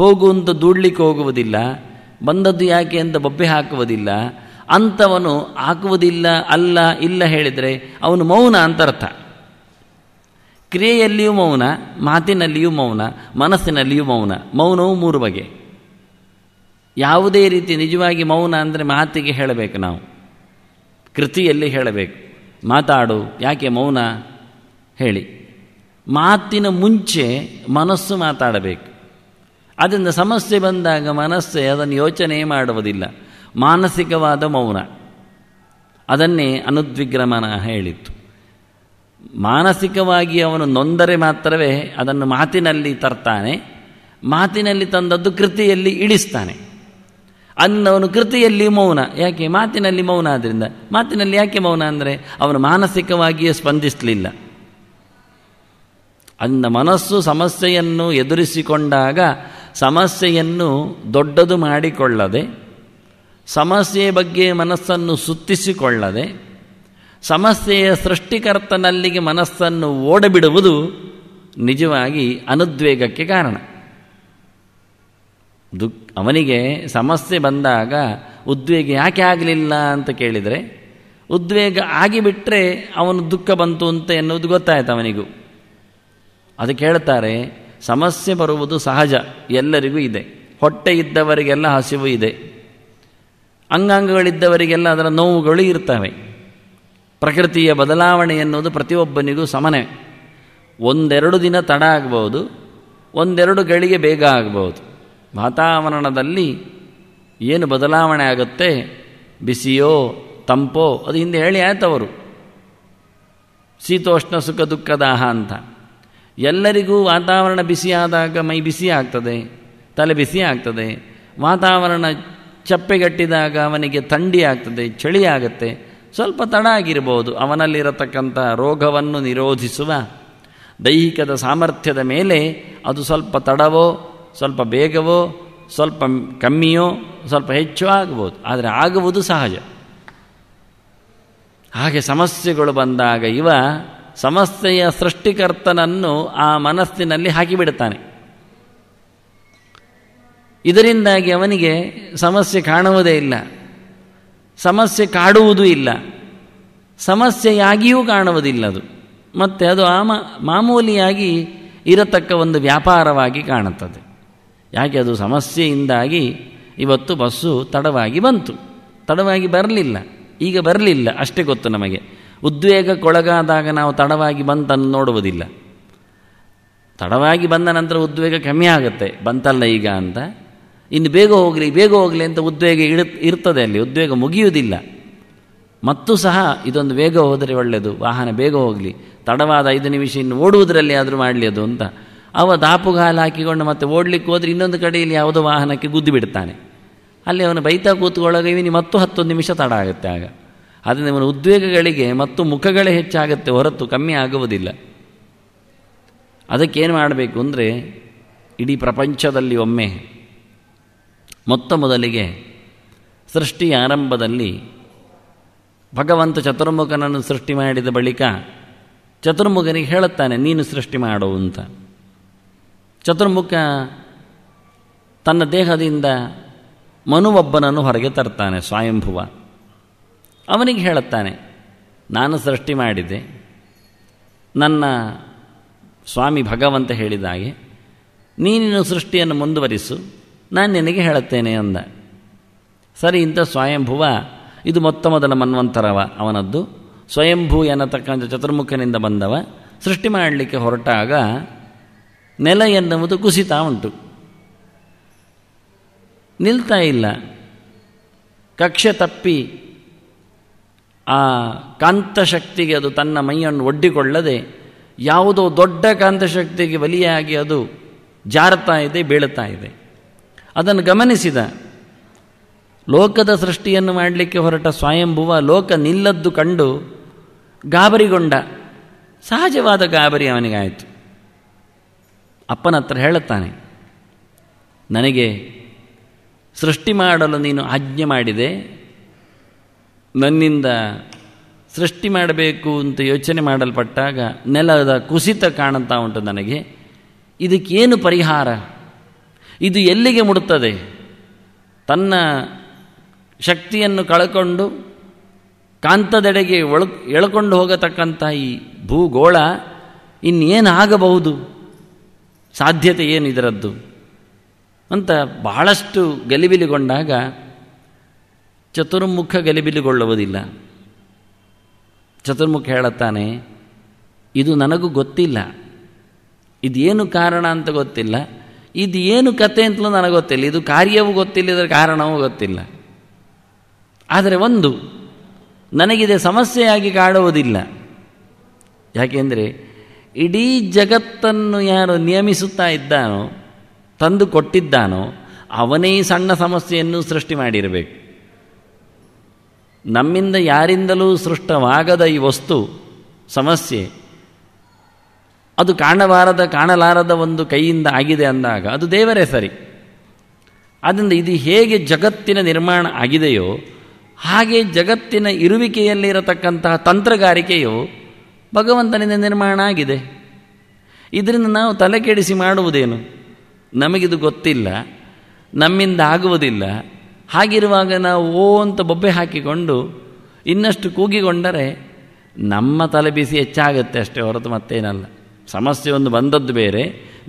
ಹೋಗುವಂತ ಅಂತ ದೂಡ್ಲಿಕ್ಕೆ ಹೋಗುವುದಿಲ್ಲ ಬಂದದ್ದು ಯಾಕೆ ಅಂತ ಬೊಬ್ಬೆ ಹಾಕುವುದಿಲ್ಲ ಅಂಥವನು ಹಾಕುವುದಿಲ್ಲ ಅಲ್ಲ ಇಲ್ಲ ಹೇಳಿದರೆ ಅವನು ಮೌನ ಅಂತ ಅರ್ಥ ಕ್ರಿಯೆಯಲ್ಲಿಯೂ ಮೌನ ಮಾತಿನಲ್ಲಿಯೂ ಮೌನ ಮನಸ್ಸಿನಲ್ಲಿಯೂ ಮೌನ ಮೌನವು ಮೂರು ಬಗೆ ಯಾವುದೇ ರೀತಿ ನಿಜವಾಗಿ ಮೌನ ಅಂದರೆ ಮಾತಿಗೆ ಹೇಳಬೇಕು ನಾವು ಕೃತಿಯಲ್ಲಿ ಹೇಳಬೇಕು ಮಾತಾಡು ಯಾಕೆ ಮೌನ ಹೇಳಿ ಮಾತಿನ ಮುಂಚೆ ಮನಸ್ಸು ಮಾತಾಡಬೇಕು ಅದರಿಂದ ಸಮಸ್ಯೆ ಬಂದಾಗ ಮನಸ್ಸೇ ಅದನ್ನು ಯೋಚನೆ ಮಾಡುವುದಿಲ್ಲ ಮಾನಸಿಕವಾದ ಮೌನ ಅದನ್ನೇ ಅನುದ್ವಿಗ್ರಮನ ಹೇಳಿತ್ತು ಮಾನಸಿಕವಾಗಿ ಅವನು ನೊಂದರೆ ಮಾತ್ರವೇ ಅದನ್ನು ಮಾತಿನಲ್ಲಿ ತರ್ತಾನೆ ಮಾತಿನಲ್ಲಿ ತಂದದ್ದು ಕೃತಿಯಲ್ಲಿ ಇಳಿಸ್ತಾನೆ ಅನ್ನವನು ಕೃತಿಯಲ್ಲಿ ಮೌನ ಯಾಕೆ ಮಾತಿನಲ್ಲಿ ಮೌನ ಆದ್ದರಿಂದ ಮಾತಿನಲ್ಲಿ ಯಾಕೆ ಮೌನ ಅಂದರೆ ಅವನು ಮಾನಸಿಕವಾಗಿಯೇ ಸ್ಪಂದಿಸಲಿಲ್ಲ ಅನ್ನ ಮನಸ್ಸು ಸಮಸ್ಯೆಯನ್ನು ಎದುರಿಸಿಕೊಂಡಾಗ ಸಮಸ್ಯೆಯನ್ನು ದೊಡ್ಡದು ಮಾಡಿಕೊಳ್ಳದೆ ಸಮಸ್ಯೆಯ ಬಗ್ಗೆ ಮನಸ್ಸನ್ನು ಸುತ್ತಿಸಿಕೊಳ್ಳದೆ ಸಮಸ್ಯೆಯ ಸೃಷ್ಟಿಕರ್ತನಲ್ಲಿಗೆ ಮನಸ್ಸನ್ನು ಓಡಬಿಡುವುದು ನಿಜವಾಗಿ ಅನುದ್ವೇಗಕ್ಕೆ ಕಾರಣ ದುಃಖ ಅವನಿಗೆ ಸಮಸ್ಯೆ ಬಂದಾಗ ಉದ್ವೇಗ ಯಾಕೆ ಆಗಲಿಲ್ಲ ಅಂತ ಕೇಳಿದರೆ ಉದ್ವೇಗ ಆಗಿಬಿಟ್ರೆ ಅವನು ದುಃಖ ಬಂತು ಅಂತ ಎನ್ನುವುದು ಗೊತ್ತಾಯ್ತು ಅವನಿಗೂ ಅದು ಕೇಳ್ತಾರೆ ಸಮಸ್ಯೆ ಬರುವುದು ಸಹಜ ಎಲ್ಲರಿಗೂ ಇದೆ ಹೊಟ್ಟೆ ಇದ್ದವರಿಗೆಲ್ಲ ಹಸಿವು ಇದೆ ಅಂಗಾಂಗಗಳಿದ್ದವರಿಗೆಲ್ಲ ಅದರ ನೋವುಗಳು ಇರ್ತವೆ ಪ್ರಕೃತಿಯ ಬದಲಾವಣೆ ಎನ್ನುವುದು ಪ್ರತಿಯೊಬ್ಬನಿಗೂ ಸಮನೆ ಒಂದೆರಡು ದಿನ ತಡ ಆಗ್ಬೋದು ಒಂದೆರಡು ಗಳಿಗೆ ಬೇಗ ಆಗ್ಬೋದು ವಾತಾವರಣದಲ್ಲಿ ಏನು ಬದಲಾವಣೆ ಆಗುತ್ತೆ ಬಿಸಿಯೋ ತಂಪೋ ಅದು ಹಿಂದೆ ಹೇಳಿ ಆಯ್ತವರು ಶೀತೋಷ್ಣ ಸುಖ ದುಃಖದಾಹ ಅಂತ ಎಲ್ಲರಿಗೂ ವಾತಾವರಣ ಬಿಸಿಯಾದಾಗ ಮೈ ಬಿಸಿ ಆಗ್ತದೆ ತಲೆ ಬಿಸಿ ಆಗ್ತದೆ ವಾತಾವರಣ ಚಪ್ಪೆಗಟ್ಟಿದಾಗ ಅವನಿಗೆ ಥಂಡಿ ಆಗ್ತದೆ ಚಳಿ ಆಗುತ್ತೆ ಸ್ವಲ್ಪ ತಡ ಆಗಿರ್ಬೋದು ಅವನಲ್ಲಿರತಕ್ಕಂಥ ರೋಗವನ್ನು ನಿರೋಧಿಸುವ ದೈಹಿಕದ ಸಾಮರ್ಥ್ಯದ ಮೇಲೆ ಅದು ಸ್ವಲ್ಪ ತಡವೋ ಸ್ವಲ್ಪ ಬೇಗವೋ ಸ್ವಲ್ಪ ಕಮ್ಮಿಯೋ ಸ್ವಲ್ಪ ಹೆಚ್ಚು ಆಗ್ಬೋದು ಆದರೆ ಆಗುವುದು ಸಹಜ ಹಾಗೆ ಸಮಸ್ಯೆಗಳು ಬಂದಾಗ ಇವ ಸಮಸ್ಯೆಯ ಸೃಷ್ಟಿಕರ್ತನನ್ನು ಆ ಮನಸ್ಸಿನಲ್ಲಿ ಹಾಕಿಬಿಡುತ್ತಾನೆ ಇದರಿಂದಾಗಿ ಅವನಿಗೆ ಸಮಸ್ಯೆ ಕಾಣುವುದೇ ಇಲ್ಲ ಸಮಸ್ಯೆ ಕಾಡುವುದೂ ಇಲ್ಲ ಸಮಸ್ಯೆಯಾಗಿಯೂ ಕಾಣುವುದಿಲ್ಲ ಅದು ಮತ್ತು ಅದು ಆ ಮಾಮೂಲಿಯಾಗಿ ಇರತಕ್ಕ ಒಂದು ವ್ಯಾಪಾರವಾಗಿ ಕಾಣುತ್ತದೆ ಯಾಕೆ ಅದು ಸಮಸ್ಯೆಯಿಂದಾಗಿ ಇವತ್ತು ಬಸ್ಸು ತಡವಾಗಿ ಬಂತು ತಡವಾಗಿ ಬರಲಿಲ್ಲ ಈಗ ಬರಲಿಲ್ಲ ಅಷ್ಟೇ ಗೊತ್ತು ನಮಗೆ ಉದ್ವೇಗಕ್ಕೊಳಗಾದಾಗ ನಾವು ತಡವಾಗಿ ಬಂತನ್ನು ನೋಡುವುದಿಲ್ಲ ತಡವಾಗಿ ಬಂದ ನಂತರ ಉದ್ವೇಗ ಕಮ್ಮಿ ಆಗುತ್ತೆ ಬಂತಲ್ಲ ಈಗ ಅಂತ ಇನ್ನು ಬೇಗ ಹೋಗಲಿ ಬೇಗ ಹೋಗಲಿ ಅಂತ ಉದ್ವೇಗ ಇಡ ಇರ್ತದೆ ಅಲ್ಲಿ ಉದ್ವೇಗ ಮುಗಿಯುವುದಿಲ್ಲ ಮತ್ತು ಸಹ ಇದೊಂದು ಬೇಗ ಹೋದರೆ ಒಳ್ಳೆಯದು ವಾಹನ ಬೇಗ ಹೋಗಲಿ ತಡವಾದ ಐದು ನಿಮಿಷ ಇನ್ನು ಓಡುವುದರಲ್ಲಿ ಆದರೂ ಮಾಡಲಿ ಅದು ಅಂತ ಅವ ದಾಪುಗಾಲು ಹಾಕಿಕೊಂಡು ಮತ್ತೆ ಓಡಲಿಕ್ಕೆ ಹೋದರೆ ಇನ್ನೊಂದು ಕಡೆಯಲ್ಲಿ ಯಾವುದೋ ವಾಹನಕ್ಕೆ ಗುದ್ದು ಬಿಡ್ತಾನೆ ಅಲ್ಲಿ ಅವನು ಬೈತಾ ಕೂತ್ಕೊಳ್ಳೋಗ ಇವನಿ ಮತ್ತು ಹತ್ತೊಂದು ನಿಮಿಷ ತಡ ಆಗುತ್ತೆ ಆಗ ಅದರಿಂದ ಅವನ ಉದ್ವೇಗಗಳಿಗೆ ಮತ್ತು ಮುಖಗಳೇ ಹೆಚ್ಚಾಗುತ್ತೆ ಹೊರತು ಕಮ್ಮಿ ಆಗುವುದಿಲ್ಲ ಅದಕ್ಕೇನು ಮಾಡಬೇಕು ಅಂದರೆ ಇಡೀ ಪ್ರಪಂಚದಲ್ಲಿ ಒಮ್ಮೆ ಮೊತ್ತ ಮೊದಲಿಗೆ ಸೃಷ್ಟಿಯ ಆರಂಭದಲ್ಲಿ ಭಗವಂತ ಚತುರ್ಮುಖನನ್ನು ಸೃಷ್ಟಿ ಮಾಡಿದ ಬಳಿಕ ಚತುರ್ಮುಖನಿಗೆ ಹೇಳುತ್ತಾನೆ ನೀನು ಸೃಷ್ಟಿ ಮಾಡು ಅಂತ ಚತುರ್ಮುಖ ತನ್ನ ದೇಹದಿಂದ ಮನುವೊಬ್ಬನನ್ನು ಹೊರಗೆ ತರ್ತಾನೆ ಸ್ವಯಂಭುವ ಅವನಿಗೆ ಹೇಳುತ್ತಾನೆ ನಾನು ಸೃಷ್ಟಿ ಮಾಡಿದೆ ನನ್ನ ಸ್ವಾಮಿ ಭಗವಂತ ಹೇಳಿದ ಹಾಗೆ ಸೃಷ್ಟಿಯನ್ನು ಮುಂದುವರಿಸು ನಾನು ನಿನಗೆ ಹೇಳುತ್ತೇನೆ ಅಂದ ಸರಿ ಇಂಥ ಸ್ವಯಂಭುವ ಇದು ಮೊತ್ತ ಮೊದಲ ಮನ್ವಂತರವ ಅವನದ್ದು ಸ್ವಯಂಭೂ ಎನ್ನತಕ್ಕಂಥ ಚತುರ್ಮುಖನಿಂದ ಬಂದವ ಸೃಷ್ಟಿ ಮಾಡಲಿಕ್ಕೆ ಹೊರಟಾಗ ನೆಲ ಎನ್ನುವುದು ಕುಸಿತಾ ಉಂಟು ನಿಲ್ತಾ ಇಲ್ಲ ಕಕ್ಷೆ ತಪ್ಪಿ ಆ ಕಾಂತಶಕ್ತಿಗೆ ಅದು ತನ್ನ ಮೈಯನ್ನು ಒಡ್ಡಿಕೊಳ್ಳದೆ ಯಾವುದೋ ದೊಡ್ಡ ಕಾಂತಶಕ್ತಿಗೆ ಬಲಿಯಾಗಿ ಅದು ಜಾರತಾ ಇದೆ ಬೀಳುತ್ತಾ ಇದೆ ಅದನ್ನು ಗಮನಿಸಿದ ಲೋಕದ ಸೃಷ್ಟಿಯನ್ನು ಮಾಡಲಿಕ್ಕೆ ಹೊರಟ ಸ್ವಯಂಭುವ ಲೋಕ ನಿಲ್ಲದ್ದು ಕಂಡು ಗಾಬರಿಗೊಂಡ ಸಹಜವಾದ ಗಾಬರಿ ಅವನಿಗಾಯಿತು ಅಪ್ಪನ ಹತ್ರ ಹೇಳುತ್ತಾನೆ ನನಗೆ ಸೃಷ್ಟಿ ಮಾಡಲು ನೀನು ಆಜ್ಞೆ ಮಾಡಿದೆ ನನ್ನಿಂದ ಸೃಷ್ಟಿ ಮಾಡಬೇಕು ಅಂತ ಯೋಚನೆ ಮಾಡಲ್ಪಟ್ಟಾಗ ನೆಲದ ಕುಸಿತ ಕಾಣುತ್ತಾ ಉಂಟು ನನಗೆ ಇದಕ್ಕೇನು ಪರಿಹಾರ ಇದು ಎಲ್ಲಿಗೆ ಮುಡುತ್ತದೆ ತನ್ನ ಶಕ್ತಿಯನ್ನು ಕಳಕೊಂಡು ಕಾಂತದೆಡೆಗೆ ಒಳ ಎಳ್ಕೊಂಡು ಹೋಗತಕ್ಕಂಥ ಈ ಭೂಗೋಳ ಇನ್ನೇನಾಗಬಹುದು ಆಗಬಹುದು ಸಾಧ್ಯತೆ ಏನು ಇದರದ್ದು ಅಂತ ಬಹಳಷ್ಟು ಗಲಿಬಿಲಿಗೊಂಡಾಗ ಚತುರ್ಮುಖ ಗಲಿಬಿಲಿಗೊಳ್ಳುವುದಿಲ್ಲ ಚತುರ್ಮುಖ ಹೇಳುತ್ತಾನೆ ಇದು ನನಗೂ ಗೊತ್ತಿಲ್ಲ ಇದೇನು ಕಾರಣ ಅಂತ ಗೊತ್ತಿಲ್ಲ ಇದು ಏನು ಕತೆ ಅಂತಲೂ ನನಗೆ ಗೊತ್ತಿಲ್ಲ ಇದು ಕಾರ್ಯವೂ ಗೊತ್ತಿಲ್ಲ ಇದರ ಕಾರಣವೂ ಗೊತ್ತಿಲ್ಲ ಆದರೆ ಒಂದು ನನಗಿದೆ ಸಮಸ್ಯೆಯಾಗಿ ಕಾಡುವುದಿಲ್ಲ ಯಾಕೆಂದರೆ ಇಡೀ ಜಗತ್ತನ್ನು ಯಾರು ನಿಯಮಿಸುತ್ತಾ ಇದ್ದಾನೋ ತಂದು ಕೊಟ್ಟಿದ್ದಾನೋ ಅವನೇ ಸಣ್ಣ ಸಮಸ್ಯೆಯನ್ನು ಸೃಷ್ಟಿ ಮಾಡಿರಬೇಕು ನಮ್ಮಿಂದ ಯಾರಿಂದಲೂ ಸೃಷ್ಟವಾಗದ ಈ ವಸ್ತು ಸಮಸ್ಯೆ ಅದು ಕಾಣಬಾರದ ಕಾಣಲಾರದ ಒಂದು ಕೈಯಿಂದ ಆಗಿದೆ ಅಂದಾಗ ಅದು ದೇವರೇ ಸರಿ ಆದ್ದರಿಂದ ಇದು ಹೇಗೆ ಜಗತ್ತಿನ ನಿರ್ಮಾಣ ಆಗಿದೆಯೋ ಹಾಗೆ ಜಗತ್ತಿನ ಇರುವಿಕೆಯಲ್ಲಿರತಕ್ಕಂತಹ ತಂತ್ರಗಾರಿಕೆಯು ಭಗವಂತನಿಂದ ನಿರ್ಮಾಣ ಆಗಿದೆ ಇದರಿಂದ ನಾವು ತಲೆ ಕೆಡಿಸಿ ಮಾಡುವುದೇನು ನಮಗಿದು ಗೊತ್ತಿಲ್ಲ ನಮ್ಮಿಂದ ಆಗುವುದಿಲ್ಲ ಹಾಗಿರುವಾಗ ನಾವು ಓ ಅಂತ ಬೊಬ್ಬೆ ಹಾಕಿಕೊಂಡು ಇನ್ನಷ್ಟು ಕೂಗಿಕೊಂಡರೆ ನಮ್ಮ ತಲೆ ಬಿಸಿ ಹೆಚ್ಚಾಗುತ್ತೆ ಅಷ್ಟೇ ಹೊರತು ಮತ್ತೇನಲ್ಲ ಸಮಸ್ಯೆ ಒಂದು ಬಂದದ್ದು ಬೇರೆ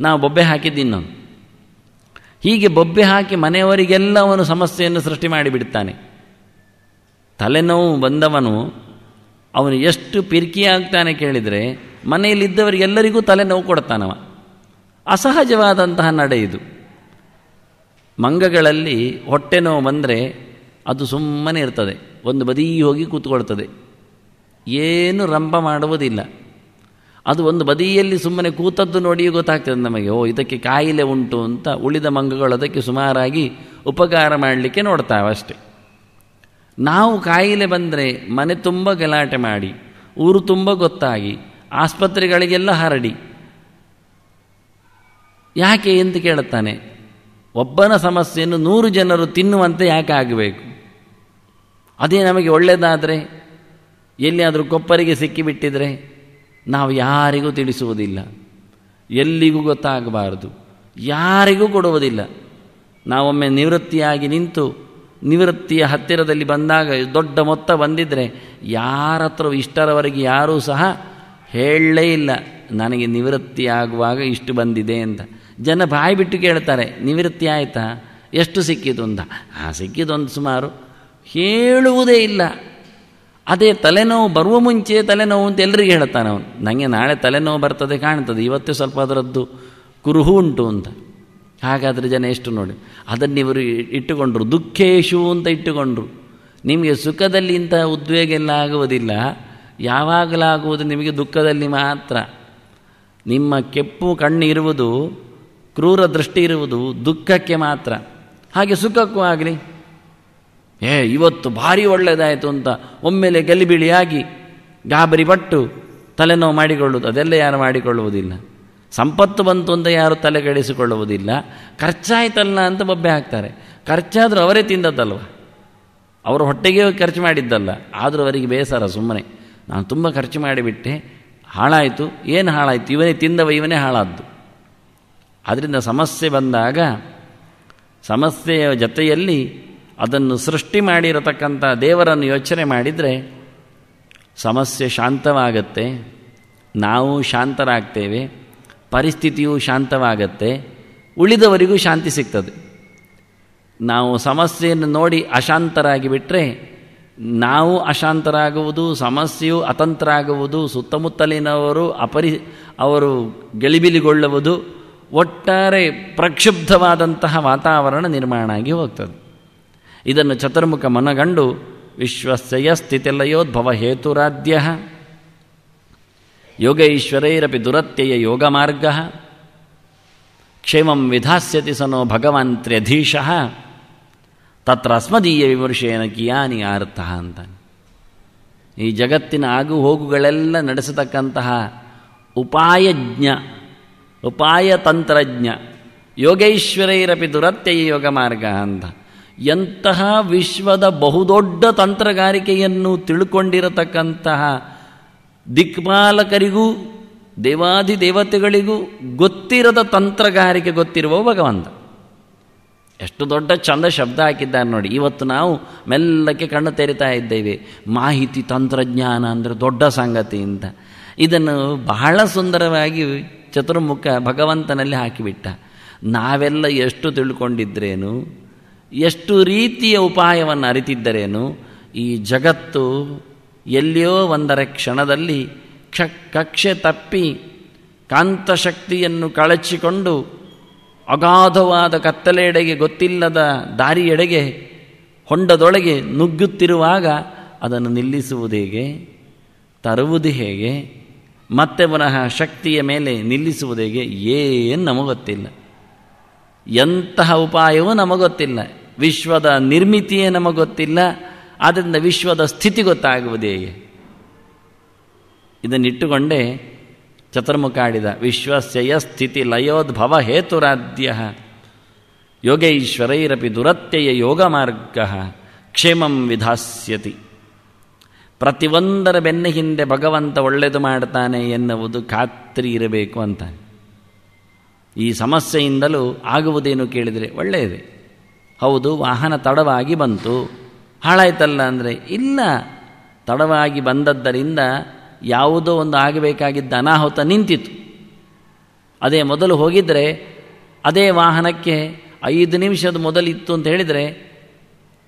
ನಾವು ಬೊಬ್ಬೆ ಹಾಕಿದ್ದು ಇನ್ನೊಂದು ಹೀಗೆ ಬೊಬ್ಬೆ ಹಾಕಿ ಮನೆಯವರಿಗೆಲ್ಲವನು ಸಮಸ್ಯೆಯನ್ನು ಸೃಷ್ಟಿ ಮಾಡಿಬಿಡ್ತಾನೆ ತಲೆನೋವು ಬಂದವನು ಅವನು ಎಷ್ಟು ಪಿರ್ಕಿ ಆಗ್ತಾನೆ ಕೇಳಿದರೆ ಮನೆಯಲ್ಲಿದ್ದವರಿಗೆಲ್ಲರಿಗೂ ತಲೆ ನೋವು ಕೊಡ್ತಾನವ ಅಸಹಜವಾದಂತಹ ನಡೆ ಇದು ಮಂಗಗಳಲ್ಲಿ ಹೊಟ್ಟೆ ನೋವು ಬಂದರೆ ಅದು ಸುಮ್ಮನೆ ಇರ್ತದೆ ಒಂದು ಬದೀ ಹೋಗಿ ಕೂತ್ಕೊಳ್ತದೆ ಏನು ರಂಭ ಮಾಡುವುದಿಲ್ಲ ಅದು ಒಂದು ಬದಿಯಲ್ಲಿ ಸುಮ್ಮನೆ ಕೂತದ್ದು ನೋಡಿಯೂ ಗೊತ್ತಾಗ್ತದೆ ನಮಗೆ ಓ ಇದಕ್ಕೆ ಕಾಯಿಲೆ ಉಂಟು ಅಂತ ಉಳಿದ ಮಂಗಗಳು ಅದಕ್ಕೆ ಸುಮಾರಾಗಿ ಉಪಕಾರ ಮಾಡಲಿಕ್ಕೆ ನೋಡ್ತಾವೆ ಅಷ್ಟೆ ನಾವು ಕಾಯಿಲೆ ಬಂದರೆ ಮನೆ ತುಂಬ ಗಲಾಟೆ ಮಾಡಿ ಊರು ತುಂಬ ಗೊತ್ತಾಗಿ ಆಸ್ಪತ್ರೆಗಳಿಗೆಲ್ಲ ಹರಡಿ ಯಾಕೆ ಎಂದು ಕೇಳುತ್ತಾನೆ ಒಬ್ಬನ ಸಮಸ್ಯೆಯನ್ನು ನೂರು ಜನರು ತಿನ್ನುವಂತೆ ಯಾಕೆ ಆಗಬೇಕು ಅದೇ ನಮಗೆ ಒಳ್ಳೆಯದಾದರೆ ಎಲ್ಲಿಯಾದರೂ ಕೊಪ್ಪರಿಗೆ ಸಿಕ್ಕಿಬಿಟ್ಟಿದರೆ ನಾವು ಯಾರಿಗೂ ತಿಳಿಸುವುದಿಲ್ಲ ಎಲ್ಲಿಗೂ ಗೊತ್ತಾಗಬಾರದು ಯಾರಿಗೂ ಕೊಡುವುದಿಲ್ಲ ನಾವೊಮ್ಮೆ ನಿವೃತ್ತಿಯಾಗಿ ನಿಂತು ನಿವೃತ್ತಿಯ ಹತ್ತಿರದಲ್ಲಿ ಬಂದಾಗ ದೊಡ್ಡ ಮೊತ್ತ ಬಂದಿದ್ದರೆ ಯಾರ ಹತ್ರ ಇಷ್ಟರವರೆಗೆ ಯಾರೂ ಸಹ ಹೇಳಲೇ ಇಲ್ಲ ನನಗೆ ನಿವೃತ್ತಿ ಆಗುವಾಗ ಇಷ್ಟು ಬಂದಿದೆ ಅಂತ ಜನ ಬಾಯಿ ಬಿಟ್ಟು ಕೇಳ್ತಾರೆ ನಿವೃತ್ತಿ ಆಯಿತಾ ಎಷ್ಟು ಸಿಕ್ಕಿತು ಅಂತ ಸಿಕ್ಕಿದ್ದು ಒಂದು ಸುಮಾರು ಹೇಳುವುದೇ ಇಲ್ಲ ಅದೇ ತಲೆನೋವು ಬರುವ ಮುಂಚೆ ತಲೆನೋವು ಅಂತ ಎಲ್ಲರಿಗೆ ಹೇಳ್ತಾನೆ ಅವನು ನನಗೆ ನಾಳೆ ತಲೆನೋವು ಬರ್ತದೆ ಕಾಣ್ತದೆ ಇವತ್ತು ಸ್ವಲ್ಪ ಅದರದ್ದು ಕುರುಹು ಉಂಟು ಅಂತ ಹಾಗಾದರೆ ಜನ ಎಷ್ಟು ನೋಡಿ ಅದನ್ನಿವರು ಇಟ್ಟುಕೊಂಡ್ರು ದುಃಖೇಶು ಅಂತ ಇಟ್ಟುಕೊಂಡ್ರು ನಿಮಗೆ ಸುಖದಲ್ಲಿ ಇಂತಹ ಉದ್ವೇಗ ಎಲ್ಲ ಆಗುವುದಿಲ್ಲ ಯಾವಾಗಲಾಗುವುದು ನಿಮಗೆ ದುಃಖದಲ್ಲಿ ಮಾತ್ರ ನಿಮ್ಮ ಕೆಪ್ಪು ಕಣ್ಣು ಇರುವುದು ಕ್ರೂರ ದೃಷ್ಟಿ ಇರುವುದು ದುಃಖಕ್ಕೆ ಮಾತ್ರ ಹಾಗೆ ಸುಖಕ್ಕೂ ಆಗಲಿ ಏ ಇವತ್ತು ಭಾರಿ ಒಳ್ಳೆಯದಾಯಿತು ಅಂತ ಒಮ್ಮೆಲೆ ಗಲಿಬಿಳಿಯಾಗಿ ಗಾಬರಿ ಪಟ್ಟು ತಲೆನೋವು ಮಾಡಿಕೊಳ್ಳುವುದು ಅದೆಲ್ಲ ಯಾರು ಮಾಡಿಕೊಳ್ಳುವುದಿಲ್ಲ ಸಂಪತ್ತು ಬಂತು ಅಂತ ಯಾರು ತಲೆಗೆಡಿಸಿಕೊಳ್ಳುವುದಿಲ್ಲ ಖರ್ಚಾಯ್ತಲ್ಲ ಅಂತ ಬೊಬ್ಬೆ ಹಾಕ್ತಾರೆ ಖರ್ಚಾದರೂ ಅವರೇ ತಿಂದದ್ದಲ್ವ ಅವರು ಹೊಟ್ಟೆಗೆ ಖರ್ಚು ಮಾಡಿದ್ದಲ್ಲ ಆದರೂ ಅವರಿಗೆ ಬೇಸರ ಸುಮ್ಮನೆ ನಾನು ತುಂಬ ಖರ್ಚು ಮಾಡಿಬಿಟ್ಟೆ ಹಾಳಾಯಿತು ಏನು ಹಾಳಾಯಿತು ಇವನೇ ತಿಂದವ ಇವನೇ ಹಾಳಾದ್ದು ಅದರಿಂದ ಸಮಸ್ಯೆ ಬಂದಾಗ ಸಮಸ್ಯೆಯ ಜೊತೆಯಲ್ಲಿ ಅದನ್ನು ಸೃಷ್ಟಿ ಮಾಡಿರತಕ್ಕಂಥ ದೇವರನ್ನು ಯೋಚನೆ ಮಾಡಿದರೆ ಸಮಸ್ಯೆ ಶಾಂತವಾಗತ್ತೆ ನಾವು ಶಾಂತರಾಗ್ತೇವೆ ಪರಿಸ್ಥಿತಿಯು ಶಾಂತವಾಗತ್ತೆ ಉಳಿದವರಿಗೂ ಶಾಂತಿ ಸಿಗ್ತದೆ ನಾವು ಸಮಸ್ಯೆಯನ್ನು ನೋಡಿ ಅಶಾಂತರಾಗಿ ಬಿಟ್ಟರೆ ನಾವು ಅಶಾಂತರಾಗುವುದು ಸಮಸ್ಯೆಯು ಆಗುವುದು ಸುತ್ತಮುತ್ತಲಿನವರು ಅಪರಿ ಅವರು ಗೆಳಿಬಿಲಿಗೊಳ್ಳುವುದು ಒಟ್ಟಾರೆ ಪ್ರಕ್ಷುಬ್ಧವಾದಂತಹ ವಾತಾವರಣ ನಿರ್ಮಾಣ ಆಗಿ ಹೋಗ್ತದೆ ಇದನ್ನು ಚತುರ್ಮುಖ ಮನಗಂಡು ವಿಶ್ವಸ್ಯ ಸ್ಥಿತಿಲಯೋದ್ಭವ ಹೇತುರಾಧ್ಯ ಯೋಗೈಶ್ವರೈರಪಿ ದುರತ್ಯಯ ಯೋಗ ಮಾರ್ಗ ಕ್ಷೇಮಂ ವಿಧಾಸ್ಯತಿ ಸನೋ ಭಗವಾನ್ ತ್ರ್ಯಧೀಶಃ ತತ್ರ ಅಸ್ಮದೀಯ ವಿಮರ್ಶೆಯನ್ನು ಕಿಯಾನಿ ಆರ್ಥ ಅಂತ ಈ ಜಗತ್ತಿನ ಆಗು ಹೋಗುಗಳೆಲ್ಲ ನಡೆಸತಕ್ಕಂತಹ ಉಪಾಯಜ್ಞ ತಂತ್ರಜ್ಞ ಯೋಗೈಶ್ವರೈರಪಿ ದುರತ್ಯಯ ಯೋಗ ಮಾರ್ಗ ಅಂತ ಎಂತಹ ವಿಶ್ವದ ಬಹುದೊಡ್ಡ ತಂತ್ರಗಾರಿಕೆಯನ್ನು ತಿಳ್ಕೊಂಡಿರತಕ್ಕಂತಹ ದಿಕ್ಪಾಲಕರಿಗೂ ದೇವಾದಿ ದೇವತೆಗಳಿಗೂ ಗೊತ್ತಿರದ ತಂತ್ರಗಾರಿಕೆ ಗೊತ್ತಿರುವ ಭಗವಂತ ಎಷ್ಟು ದೊಡ್ಡ ಚಂದ ಶಬ್ದ ಹಾಕಿದ್ದಾರೆ ನೋಡಿ ಇವತ್ತು ನಾವು ಮೆಲ್ಲಕ್ಕೆ ಕಣ್ಣು ತೆರಿತಾ ಇದ್ದೇವೆ ಮಾಹಿತಿ ತಂತ್ರಜ್ಞಾನ ಅಂದರೆ ದೊಡ್ಡ ಸಂಗತಿ ಅಂತ ಇದನ್ನು ಬಹಳ ಸುಂದರವಾಗಿ ಚತುರ್ಮುಖ ಭಗವಂತನಲ್ಲಿ ಹಾಕಿಬಿಟ್ಟ ನಾವೆಲ್ಲ ಎಷ್ಟು ತಿಳ್ಕೊಂಡಿದ್ರೇನು ಎಷ್ಟು ರೀತಿಯ ಉಪಾಯವನ್ನು ಅರಿತಿದ್ದರೇನು ಈ ಜಗತ್ತು ಎಲ್ಲಿಯೋ ಒಂದರ ಕ್ಷಣದಲ್ಲಿ ಕ್ಷ ಕಕ್ಷೆ ತಪ್ಪಿ ಕಾಂತಶಕ್ತಿಯನ್ನು ಕಳಚಿಕೊಂಡು ಅಗಾಧವಾದ ಕತ್ತಲೆಯೆಡೆಗೆ ಗೊತ್ತಿಲ್ಲದ ದಾರಿಯೆಡೆಗೆ ಹೊಂಡದೊಳಗೆ ನುಗ್ಗುತ್ತಿರುವಾಗ ಅದನ್ನು ನಿಲ್ಲಿಸುವುದು ಹೇಗೆ ತರುವುದು ಹೇಗೆ ಮತ್ತೆ ಪುನಃ ಶಕ್ತಿಯ ಮೇಲೆ ನಿಲ್ಲಿಸುವುದು ಹೇಗೆ ಏನು ಗೊತ್ತಿಲ್ಲ ಎಂತಹ ಉಪಾಯವೂ ನಮಗೊತ್ತಿಲ್ಲ ವಿಶ್ವದ ನಿರ್ಮಿತಿಯೇ ನಮಗೊತ್ತಿಲ್ಲ ಆದ್ದರಿಂದ ವಿಶ್ವದ ಸ್ಥಿತಿ ಗೊತ್ತಾಗುವುದೇ ಇದನ್ನಿಟ್ಟುಕೊಂಡೇ ಚತುರ್ಮುಖಾಡಿದ ವಿಶ್ವಸ್ಯ ಸ್ಥಿತಿ ಲಯೋದ್ಭವ ಹೇತುರಾಧ್ಯ ಯೋಗೈಶ್ವರೈರಪಿ ದುರತ್ಯಯ ಯೋಗ ಮಾರ್ಗ ಕ್ಷೇಮಂ ವಿಧಾಸ್ಯತಿ ಪ್ರತಿಯೊಂದರ ಬೆನ್ನ ಹಿಂದೆ ಭಗವಂತ ಒಳ್ಳೆಯದು ಮಾಡ್ತಾನೆ ಎನ್ನುವುದು ಖಾತ್ರಿ ಇರಬೇಕು ಅಂತ ಈ ಸಮಸ್ಯೆಯಿಂದಲೂ ಆಗುವುದೇನು ಕೇಳಿದರೆ ಒಳ್ಳೆಯದೇ ಹೌದು ವಾಹನ ತಡವಾಗಿ ಬಂತು ಹಾಳಾಯ್ತಲ್ಲ ಅಂದರೆ ಇಲ್ಲ ತಡವಾಗಿ ಬಂದದ್ದರಿಂದ ಯಾವುದೋ ಒಂದು ಆಗಬೇಕಾಗಿದ್ದ ಅನಾಹುತ ನಿಂತಿತು ಅದೇ ಮೊದಲು ಹೋಗಿದ್ದರೆ ಅದೇ ವಾಹನಕ್ಕೆ ಐದು ನಿಮಿಷದ ಮೊದಲಿತ್ತು ಅಂತ ಹೇಳಿದರೆ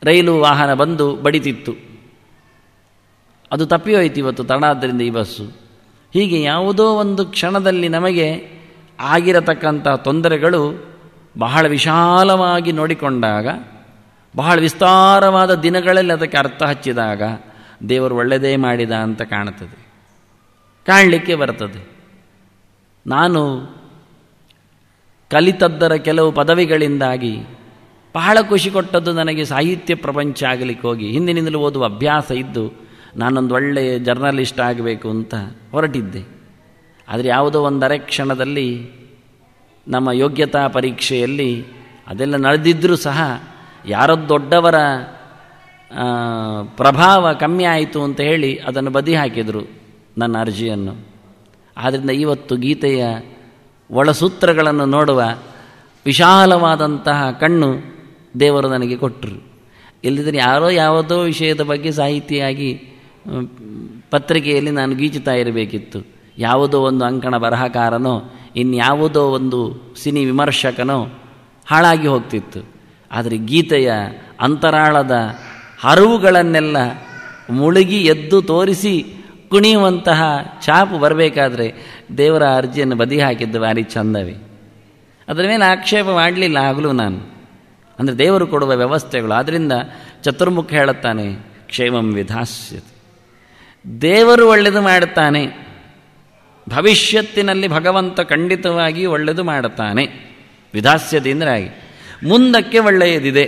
ರೈಲು ವಾಹನ ಬಂದು ಬಡಿತಿತ್ತು ಅದು ತಪ್ಪಿ ಹೋಯ್ತು ಇವತ್ತು ತಡ ಆದ್ದರಿಂದ ಈ ಬಸ್ಸು ಹೀಗೆ ಯಾವುದೋ ಒಂದು ಕ್ಷಣದಲ್ಲಿ ನಮಗೆ ಆಗಿರತಕ್ಕಂಥ ತೊಂದರೆಗಳು ಬಹಳ ವಿಶಾಲವಾಗಿ ನೋಡಿಕೊಂಡಾಗ ಬಹಳ ವಿಸ್ತಾರವಾದ ದಿನಗಳಲ್ಲಿ ಅದಕ್ಕೆ ಅರ್ಥ ಹಚ್ಚಿದಾಗ ದೇವರು ಒಳ್ಳೆಯದೇ ಮಾಡಿದ ಅಂತ ಕಾಣುತ್ತದೆ ಕಾಣಲಿಕ್ಕೆ ಬರ್ತದೆ ನಾನು ಕಲಿತದ್ದರ ಕೆಲವು ಪದವಿಗಳಿಂದಾಗಿ ಬಹಳ ಖುಷಿ ಕೊಟ್ಟದ್ದು ನನಗೆ ಸಾಹಿತ್ಯ ಪ್ರಪಂಚ ಆಗಲಿಕ್ಕೆ ಹೋಗಿ ಹಿಂದಿನಿಂದಲೂ ಓದುವ ಅಭ್ಯಾಸ ಇದ್ದು ನಾನೊಂದು ಒಳ್ಳೆಯ ಜರ್ನಲಿಸ್ಟ್ ಆಗಬೇಕು ಅಂತ ಹೊರಟಿದ್ದೆ ಆದರೆ ಯಾವುದೋ ಒಂದು ಅರೆ ಕ್ಷಣದಲ್ಲಿ ನಮ್ಮ ಯೋಗ್ಯತಾ ಪರೀಕ್ಷೆಯಲ್ಲಿ ಅದೆಲ್ಲ ನಡೆದಿದ್ದರೂ ಸಹ ದೊಡ್ಡವರ ಪ್ರಭಾವ ಕಮ್ಮಿ ಆಯಿತು ಅಂತ ಹೇಳಿ ಅದನ್ನು ಬದಿ ಹಾಕಿದರು ನನ್ನ ಅರ್ಜಿಯನ್ನು ಆದ್ದರಿಂದ ಇವತ್ತು ಗೀತೆಯ ಒಳಸೂತ್ರಗಳನ್ನು ನೋಡುವ ವಿಶಾಲವಾದಂತಹ ಕಣ್ಣು ದೇವರು ನನಗೆ ಕೊಟ್ಟರು ಇಲ್ಲದಿದ್ದರೆ ಯಾರೋ ಯಾವುದೋ ವಿಷಯದ ಬಗ್ಗೆ ಸಾಹಿತಿಯಾಗಿ ಪತ್ರಿಕೆಯಲ್ಲಿ ನಾನು ಗೀಚುತ್ತಾ ಇರಬೇಕಿತ್ತು ಯಾವುದೋ ಒಂದು ಅಂಕಣ ಬರಹಕಾರನೋ ಇನ್ಯಾವುದೋ ಒಂದು ಸಿನಿ ವಿಮರ್ಶಕನೋ ಹಾಳಾಗಿ ಹೋಗ್ತಿತ್ತು ಆದರೆ ಗೀತೆಯ ಅಂತರಾಳದ ಹರವುಗಳನ್ನೆಲ್ಲ ಮುಳುಗಿ ಎದ್ದು ತೋರಿಸಿ ಕುಣಿಯುವಂತಹ ಛಾಪು ಬರಬೇಕಾದ್ರೆ ದೇವರ ಅರ್ಜಿಯನ್ನು ಬದಿ ಹಾಕಿದ್ದು ಭಾರಿ ಚಂದವೇ ಅದರ ಮೇಲೆ ಆಕ್ಷೇಪ ಮಾಡಲಿಲ್ಲ ಆಗಲೂ ನಾನು ಅಂದರೆ ದೇವರು ಕೊಡುವ ವ್ಯವಸ್ಥೆಗಳು ಆದ್ದರಿಂದ ಚತುರ್ಮುಖ ಹೇಳುತ್ತಾನೆ ಕ್ಷೇಮಂ ವಿಧಾಸ್ಯತೆ ದೇವರು ಒಳ್ಳೆಯದು ಮಾಡುತ್ತಾನೆ ಭವಿಷ್ಯತ್ತಿನಲ್ಲಿ ಭಗವಂತ ಖಂಡಿತವಾಗಿ ಒಳ್ಳೆಯದು ಮಾಡುತ್ತಾನೆ ವಿಧಾಸ್ಯತೆ ಅಂದರೆ ಮುಂದಕ್ಕೆ ಒಳ್ಳೆಯದಿದೆ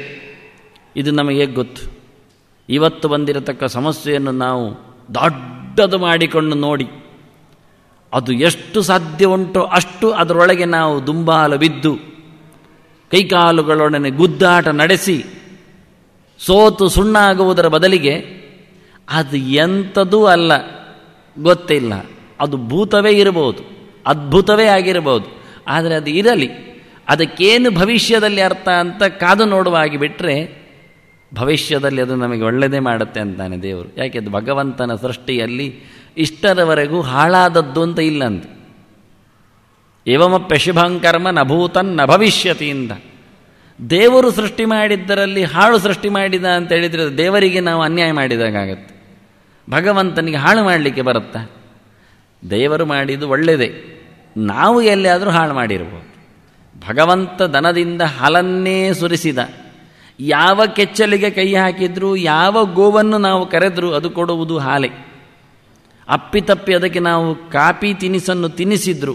ಇದು ನಮಗೆ ಗೊತ್ತು ಇವತ್ತು ಬಂದಿರತಕ್ಕ ಸಮಸ್ಯೆಯನ್ನು ನಾವು ದೊಡ್ಡದು ಮಾಡಿಕೊಂಡು ನೋಡಿ ಅದು ಎಷ್ಟು ಸಾಧ್ಯ ಉಂಟೋ ಅಷ್ಟು ಅದರೊಳಗೆ ನಾವು ದುಂಬಾಲು ಬಿದ್ದು ಕೈಕಾಲುಗಳೊಡನೆ ಗುದ್ದಾಟ ನಡೆಸಿ ಸೋತು ಸುಣ್ಣಾಗುವುದರ ಬದಲಿಗೆ ಅದು ಎಂಥದೂ ಅಲ್ಲ ಗೊತ್ತಿಲ್ಲ ಅದು ಭೂತವೇ ಇರಬಹುದು ಅದ್ಭುತವೇ ಆಗಿರಬಹುದು ಆದರೆ ಅದು ಇರಲಿ ಅದಕ್ಕೇನು ಭವಿಷ್ಯದಲ್ಲಿ ಅರ್ಥ ಅಂತ ಕಾದು ನೋಡುವ ಬಿಟ್ಟರೆ ಭವಿಷ್ಯದಲ್ಲಿ ಅದು ನಮಗೆ ಒಳ್ಳೆಯದೇ ಮಾಡುತ್ತೆ ಅಂತಾನೆ ದೇವರು ಯಾಕೆ ಅದು ಭಗವಂತನ ಸೃಷ್ಟಿಯಲ್ಲಿ ಇಷ್ಟದವರೆಗೂ ಹಾಳಾದದ್ದು ಅಂತ ಇಲ್ಲಂತೆ ಏವಮಪ್ಯಶುಭಂಕರ್ಮ ನಭೂತನ್ ನ ಭವಿಷ್ಯತಿಯಿಂದ ದೇವರು ಸೃಷ್ಟಿ ಮಾಡಿದ್ದರಲ್ಲಿ ಹಾಳು ಸೃಷ್ಟಿ ಮಾಡಿದ ಅಂತ ಹೇಳಿದರೆ ದೇವರಿಗೆ ನಾವು ಅನ್ಯಾಯ ಮಾಡಿದಾಗತ್ತೆ ಭಗವಂತನಿಗೆ ಹಾಳು ಮಾಡಲಿಕ್ಕೆ ಬರುತ್ತಾ ದೇವರು ಮಾಡಿದ್ದು ಒಳ್ಳೆಯದೇ ನಾವು ಎಲ್ಲಿಯಾದರೂ ಹಾಳು ಮಾಡಿರ್ಬೋದು ಭಗವಂತ ದನದಿಂದ ಹಾಲನ್ನೇ ಸುರಿಸಿದ ಯಾವ ಕೆಚ್ಚಲಿಗೆ ಕೈ ಹಾಕಿದ್ರು ಯಾವ ಗೋವನ್ನು ನಾವು ಕರೆದರೂ ಅದು ಕೊಡುವುದು ಹಾಲೆ ಅಪ್ಪಿತಪ್ಪಿ ಅದಕ್ಕೆ ನಾವು ಕಾಪಿ ತಿನಿಸನ್ನು ತಿನ್ನಿಸಿದ್ರು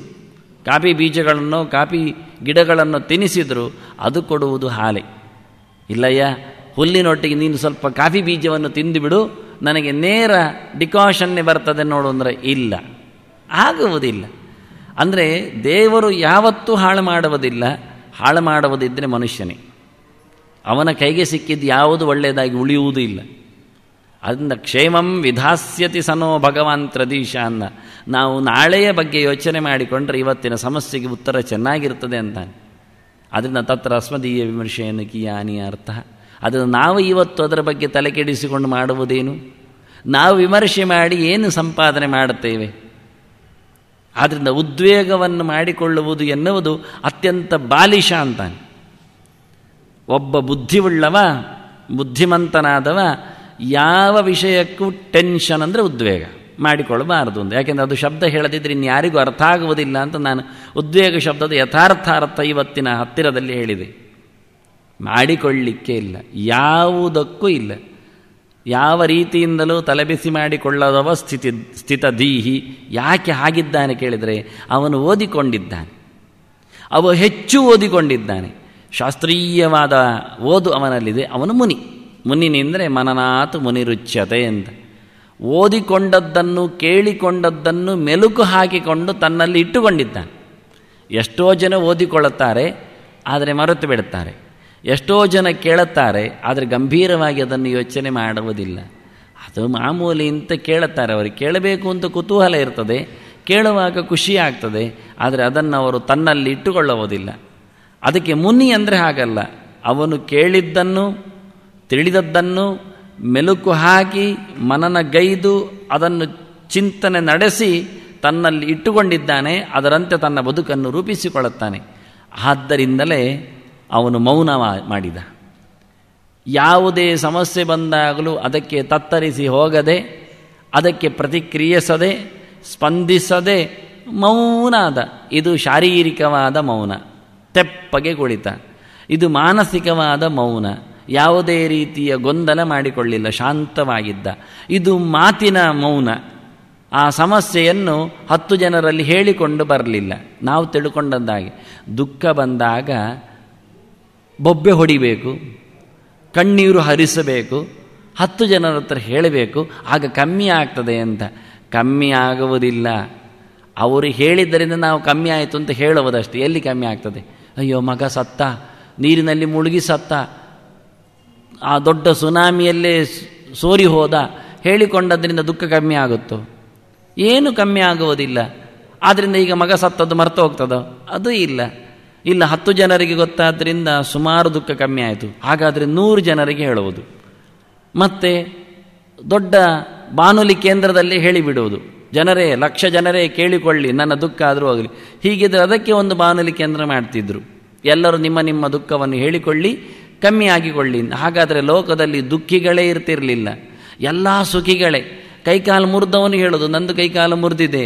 ಕಾಫಿ ಬೀಜಗಳನ್ನು ಕಾಫಿ ಗಿಡಗಳನ್ನು ತಿನ್ನಿಸಿದ್ರು ಅದು ಕೊಡುವುದು ಹಾಲೆ ಇಲ್ಲಯ್ಯ ಹುಲ್ಲಿನೊಟ್ಟಿಗೆ ನೀನು ಸ್ವಲ್ಪ ಕಾಫಿ ಬೀಜವನ್ನು ತಿಂದುಬಿಡು ನನಗೆ ನೇರ ಡಿಕಾಷನ್ನೇ ಬರ್ತದೆ ನೋಡು ಅಂದರೆ ಇಲ್ಲ ಆಗುವುದಿಲ್ಲ ಅಂದರೆ ದೇವರು ಯಾವತ್ತೂ ಹಾಳು ಮಾಡುವುದಿಲ್ಲ ಹಾಳು ಮಾಡುವುದಿದ್ದರೆ ಮನುಷ್ಯನೇ ಅವನ ಕೈಗೆ ಸಿಕ್ಕಿದ್ದು ಯಾವುದು ಒಳ್ಳೆಯದಾಗಿ ಉಳಿಯುವುದೂ ಇಲ್ಲ ಅದರಿಂದ ಕ್ಷೇಮಂ ವಿಧಾಸ್ಯತಿ ಸನೋ ಭಗವಾನ್ ತ್ರದೀಶ ಅನ್ನ ನಾವು ನಾಳೆಯ ಬಗ್ಗೆ ಯೋಚನೆ ಮಾಡಿಕೊಂಡ್ರೆ ಇವತ್ತಿನ ಸಮಸ್ಯೆಗೆ ಉತ್ತರ ಚೆನ್ನಾಗಿರ್ತದೆ ಅಂತಾನೆ ಅದರಿಂದ ತತ್ರ ಅಸ್ಮದೀಯ ವಿಮರ್ಶೆಯನ್ನು ಕಿಯಾನಿ ಅರ್ಥ ಅದನ್ನು ನಾವು ಇವತ್ತು ಅದರ ಬಗ್ಗೆ ತಲೆಕೆಡಿಸಿಕೊಂಡು ಮಾಡುವುದೇನು ನಾವು ವಿಮರ್ಶೆ ಮಾಡಿ ಏನು ಸಂಪಾದನೆ ಮಾಡುತ್ತೇವೆ ಆದ್ದರಿಂದ ಉದ್ವೇಗವನ್ನು ಮಾಡಿಕೊಳ್ಳುವುದು ಎನ್ನುವುದು ಅತ್ಯಂತ ಬಾಲಿಷ ಅಂತಾನೆ ಒಬ್ಬ ಬುದ್ಧಿವುಳ್ಳವ ಬುದ್ಧಿಮಂತನಾದವ ಯಾವ ವಿಷಯಕ್ಕೂ ಟೆನ್ಷನ್ ಅಂದರೆ ಉದ್ವೇಗ ಮಾಡಿಕೊಳ್ಳಬಾರದು ಅಂತ ಯಾಕೆಂದರೆ ಅದು ಶಬ್ದ ಹೇಳದಿದ್ದರೆ ಇನ್ಯಾರಿಗೂ ಅರ್ಥ ಆಗುವುದಿಲ್ಲ ಅಂತ ನಾನು ಉದ್ವೇಗ ಶಬ್ದದ ಯಥಾರ್ಥ ಅರ್ಥ ಇವತ್ತಿನ ಹತ್ತಿರದಲ್ಲಿ ಹೇಳಿದೆ ಮಾಡಿಕೊಳ್ಳಿಕ್ಕೆ ಇಲ್ಲ ಯಾವುದಕ್ಕೂ ಇಲ್ಲ ಯಾವ ರೀತಿಯಿಂದಲೂ ತಲೆಬಿಸಿ ಮಾಡಿಕೊಳ್ಳದವ ಸ್ಥಿತಿ ಸ್ಥಿತ ದೀಹಿ ಯಾಕೆ ಆಗಿದ್ದಾನೆ ಕೇಳಿದರೆ ಅವನು ಓದಿಕೊಂಡಿದ್ದಾನೆ ಅವು ಹೆಚ್ಚು ಓದಿಕೊಂಡಿದ್ದಾನೆ ಶಾಸ್ತ್ರೀಯವಾದ ಓದು ಅವನಲ್ಲಿದೆ ಅವನು ಮುನಿ ಮುನಿನಿಂದರೆ ಮನನಾತು ಮುನಿರುಚ್ಯತೆ ಅಂತ ಓದಿಕೊಂಡದ್ದನ್ನು ಕೇಳಿಕೊಂಡದ್ದನ್ನು ಮೆಲುಕು ಹಾಕಿಕೊಂಡು ತನ್ನಲ್ಲಿ ಇಟ್ಟುಕೊಂಡಿದ್ದಾನೆ ಎಷ್ಟೋ ಜನ ಓದಿಕೊಳ್ಳುತ್ತಾರೆ ಆದರೆ ಮರೆತು ಬಿಡುತ್ತಾರೆ ಎಷ್ಟೋ ಜನ ಕೇಳುತ್ತಾರೆ ಆದರೆ ಗಂಭೀರವಾಗಿ ಅದನ್ನು ಯೋಚನೆ ಮಾಡುವುದಿಲ್ಲ ಅದು ಮಾಮೂಲಿ ಅಂತ ಕೇಳುತ್ತಾರೆ ಅವರು ಕೇಳಬೇಕು ಅಂತ ಕುತೂಹಲ ಇರ್ತದೆ ಕೇಳುವಾಗ ಖುಷಿ ಆಗ್ತದೆ ಆದರೆ ಅದನ್ನು ಅವರು ತನ್ನಲ್ಲಿ ಇಟ್ಟುಕೊಳ್ಳುವುದಿಲ್ಲ ಅದಕ್ಕೆ ಮುನಿ ಅಂದರೆ ಹಾಗಲ್ಲ ಅವನು ಕೇಳಿದ್ದನ್ನು ತಿಳಿದದ್ದನ್ನು ಮೆಲುಕು ಹಾಕಿ ಮನನಗೈದು ಅದನ್ನು ಚಿಂತನೆ ನಡೆಸಿ ತನ್ನಲ್ಲಿ ಇಟ್ಟುಕೊಂಡಿದ್ದಾನೆ ಅದರಂತೆ ತನ್ನ ಬದುಕನ್ನು ರೂಪಿಸಿಕೊಳ್ಳುತ್ತಾನೆ ಆದ್ದರಿಂದಲೇ ಅವನು ಮೌನ ಮಾಡಿದ ಯಾವುದೇ ಸಮಸ್ಯೆ ಬಂದಾಗಲೂ ಅದಕ್ಕೆ ತತ್ತರಿಸಿ ಹೋಗದೆ ಅದಕ್ಕೆ ಪ್ರತಿಕ್ರಿಯಿಸದೆ ಸ್ಪಂದಿಸದೆ ಮೌನಾದ ಇದು ಶಾರೀರಿಕವಾದ ಮೌನ ತೆಪ್ಪಗೆ ಕುಳಿತ ಇದು ಮಾನಸಿಕವಾದ ಮೌನ ಯಾವುದೇ ರೀತಿಯ ಗೊಂದಲ ಮಾಡಿಕೊಳ್ಳಿಲ್ಲ ಶಾಂತವಾಗಿದ್ದ ಇದು ಮಾತಿನ ಮೌನ ಆ ಸಮಸ್ಯೆಯನ್ನು ಹತ್ತು ಜನರಲ್ಲಿ ಹೇಳಿಕೊಂಡು ಬರಲಿಲ್ಲ ನಾವು ತಿಳ್ಕೊಂಡದ್ದಾಗಿ ದುಃಖ ಬಂದಾಗ ಬೊಬ್ಬೆ ಹೊಡಿಬೇಕು ಕಣ್ಣೀರು ಹರಿಸಬೇಕು ಹತ್ತು ಜನರ ಹತ್ರ ಹೇಳಬೇಕು ಆಗ ಕಮ್ಮಿ ಆಗ್ತದೆ ಅಂತ ಕಮ್ಮಿ ಆಗುವುದಿಲ್ಲ ಅವರು ಹೇಳಿದ್ದರಿಂದ ನಾವು ಕಮ್ಮಿ ಆಯಿತು ಅಂತ ಹೇಳುವುದಷ್ಟೇ ಎಲ್ಲಿ ಕಮ್ಮಿ ಆಗ್ತದೆ ಅಯ್ಯೋ ಮಗ ಸತ್ತ ನೀರಿನಲ್ಲಿ ಮುಳುಗಿ ಸತ್ತ ಆ ದೊಡ್ಡ ಸುನಾಮಿಯಲ್ಲೇ ಸೋರಿ ಹೋದ ಹೇಳಿಕೊಂಡದ್ರಿಂದ ದುಃಖ ಕಮ್ಮಿ ಆಗುತ್ತೋ ಏನು ಕಮ್ಮಿ ಆಗುವುದಿಲ್ಲ ಆದ್ದರಿಂದ ಈಗ ಮಗ ಸತ್ತದ್ದು ಮರ್ತು ಹೋಗ್ತದೋ ಅದು ಇಲ್ಲ ಇಲ್ಲ ಹತ್ತು ಜನರಿಗೆ ಗೊತ್ತಾದ್ದರಿಂದ ಸುಮಾರು ದುಃಖ ಕಮ್ಮಿ ಆಯಿತು ಹಾಗಾದರೆ ನೂರು ಜನರಿಗೆ ಹೇಳುವುದು ಮತ್ತು ದೊಡ್ಡ ಬಾನುಲಿ ಕೇಂದ್ರದಲ್ಲಿ ಹೇಳಿಬಿಡುವುದು ಜನರೇ ಲಕ್ಷ ಜನರೇ ಕೇಳಿಕೊಳ್ಳಿ ನನ್ನ ದುಃಖ ಆದರೂ ಆಗಲಿ ಹೀಗಿದ್ರೆ ಅದಕ್ಕೆ ಒಂದು ಬಾನುಲಿ ಕೇಂದ್ರ ಮಾಡ್ತಿದ್ದರು ಎಲ್ಲರೂ ನಿಮ್ಮ ನಿಮ್ಮ ದುಃಖವನ್ನು ಹೇಳಿಕೊಳ್ಳಿ ಕಮ್ಮಿ ಆಗಿಕೊಳ್ಳಿ ಹಾಗಾದರೆ ಲೋಕದಲ್ಲಿ ದುಃಖಿಗಳೇ ಇರ್ತಿರಲಿಲ್ಲ ಎಲ್ಲ ಸುಖಿಗಳೇ ಕೈಕಾಲು ಮುರಿದವನು ಹೇಳೋದು ನಂದು ಕೈಕಾಲು ಮುರಿದಿದೆ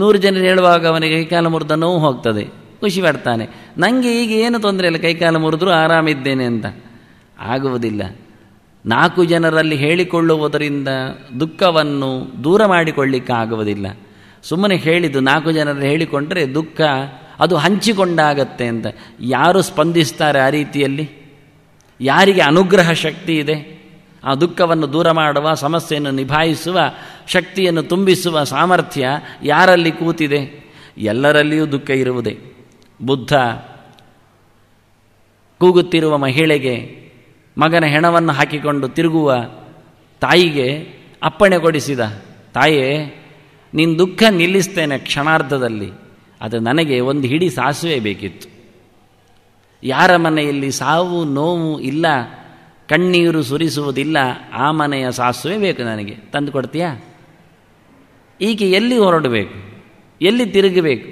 ನೂರು ಜನರು ಹೇಳುವಾಗ ಅವನಿಗೆ ಕೈಕಾಲು ಮುರಿದ ನೋವು ಹೋಗ್ತದೆ ಖುಷಿ ಪಡ್ತಾನೆ ನನಗೆ ಈಗ ಏನು ತೊಂದರೆ ಇಲ್ಲ ಕೈಕಾಲು ಮುರಿದ್ರೂ ಆರಾಮಿದ್ದೇನೆ ಅಂತ ಆಗುವುದಿಲ್ಲ ನಾಲ್ಕು ಜನರಲ್ಲಿ ಹೇಳಿಕೊಳ್ಳುವುದರಿಂದ ದುಃಖವನ್ನು ದೂರ ಮಾಡಿಕೊಳ್ಳಿಕ್ಕಾಗುವುದಿಲ್ಲ ಸುಮ್ಮನೆ ಹೇಳಿದ್ದು ನಾಲ್ಕು ಜನರಲ್ಲಿ ಹೇಳಿಕೊಂಡರೆ ದುಃಖ ಅದು ಹಂಚಿಕೊಂಡಾಗತ್ತೆ ಅಂತ ಯಾರು ಸ್ಪಂದಿಸ್ತಾರೆ ಆ ರೀತಿಯಲ್ಲಿ ಯಾರಿಗೆ ಅನುಗ್ರಹ ಶಕ್ತಿ ಇದೆ ಆ ದುಃಖವನ್ನು ದೂರ ಮಾಡುವ ಸಮಸ್ಯೆಯನ್ನು ನಿಭಾಯಿಸುವ ಶಕ್ತಿಯನ್ನು ತುಂಬಿಸುವ ಸಾಮರ್ಥ್ಯ ಯಾರಲ್ಲಿ ಕೂತಿದೆ ಎಲ್ಲರಲ್ಲಿಯೂ ದುಃಖ ಇರುವುದೇ ಬುದ್ಧ ಕೂಗುತ್ತಿರುವ ಮಹಿಳೆಗೆ ಮಗನ ಹೆಣವನ್ನು ಹಾಕಿಕೊಂಡು ತಿರುಗುವ ತಾಯಿಗೆ ಅಪ್ಪಣೆ ಕೊಡಿಸಿದ ತಾಯೇ ನಿನ್ನ ದುಃಖ ನಿಲ್ಲಿಸ್ತೇನೆ ಕ್ಷಣಾರ್ಧದಲ್ಲಿ ಅದು ನನಗೆ ಒಂದು ಹಿಡಿ ಸಾಸುವೆ ಬೇಕಿತ್ತು ಯಾರ ಮನೆಯಲ್ಲಿ ಸಾವು ನೋವು ಇಲ್ಲ ಕಣ್ಣೀರು ಸುರಿಸುವುದಿಲ್ಲ ಆ ಮನೆಯ ಸಾಸುವೆ ಬೇಕು ನನಗೆ ತಂದು ಕೊಡ್ತೀಯಾ ಈಕೆ ಎಲ್ಲಿ ಹೊರಡಬೇಕು ಎಲ್ಲಿ ತಿರುಗಬೇಕು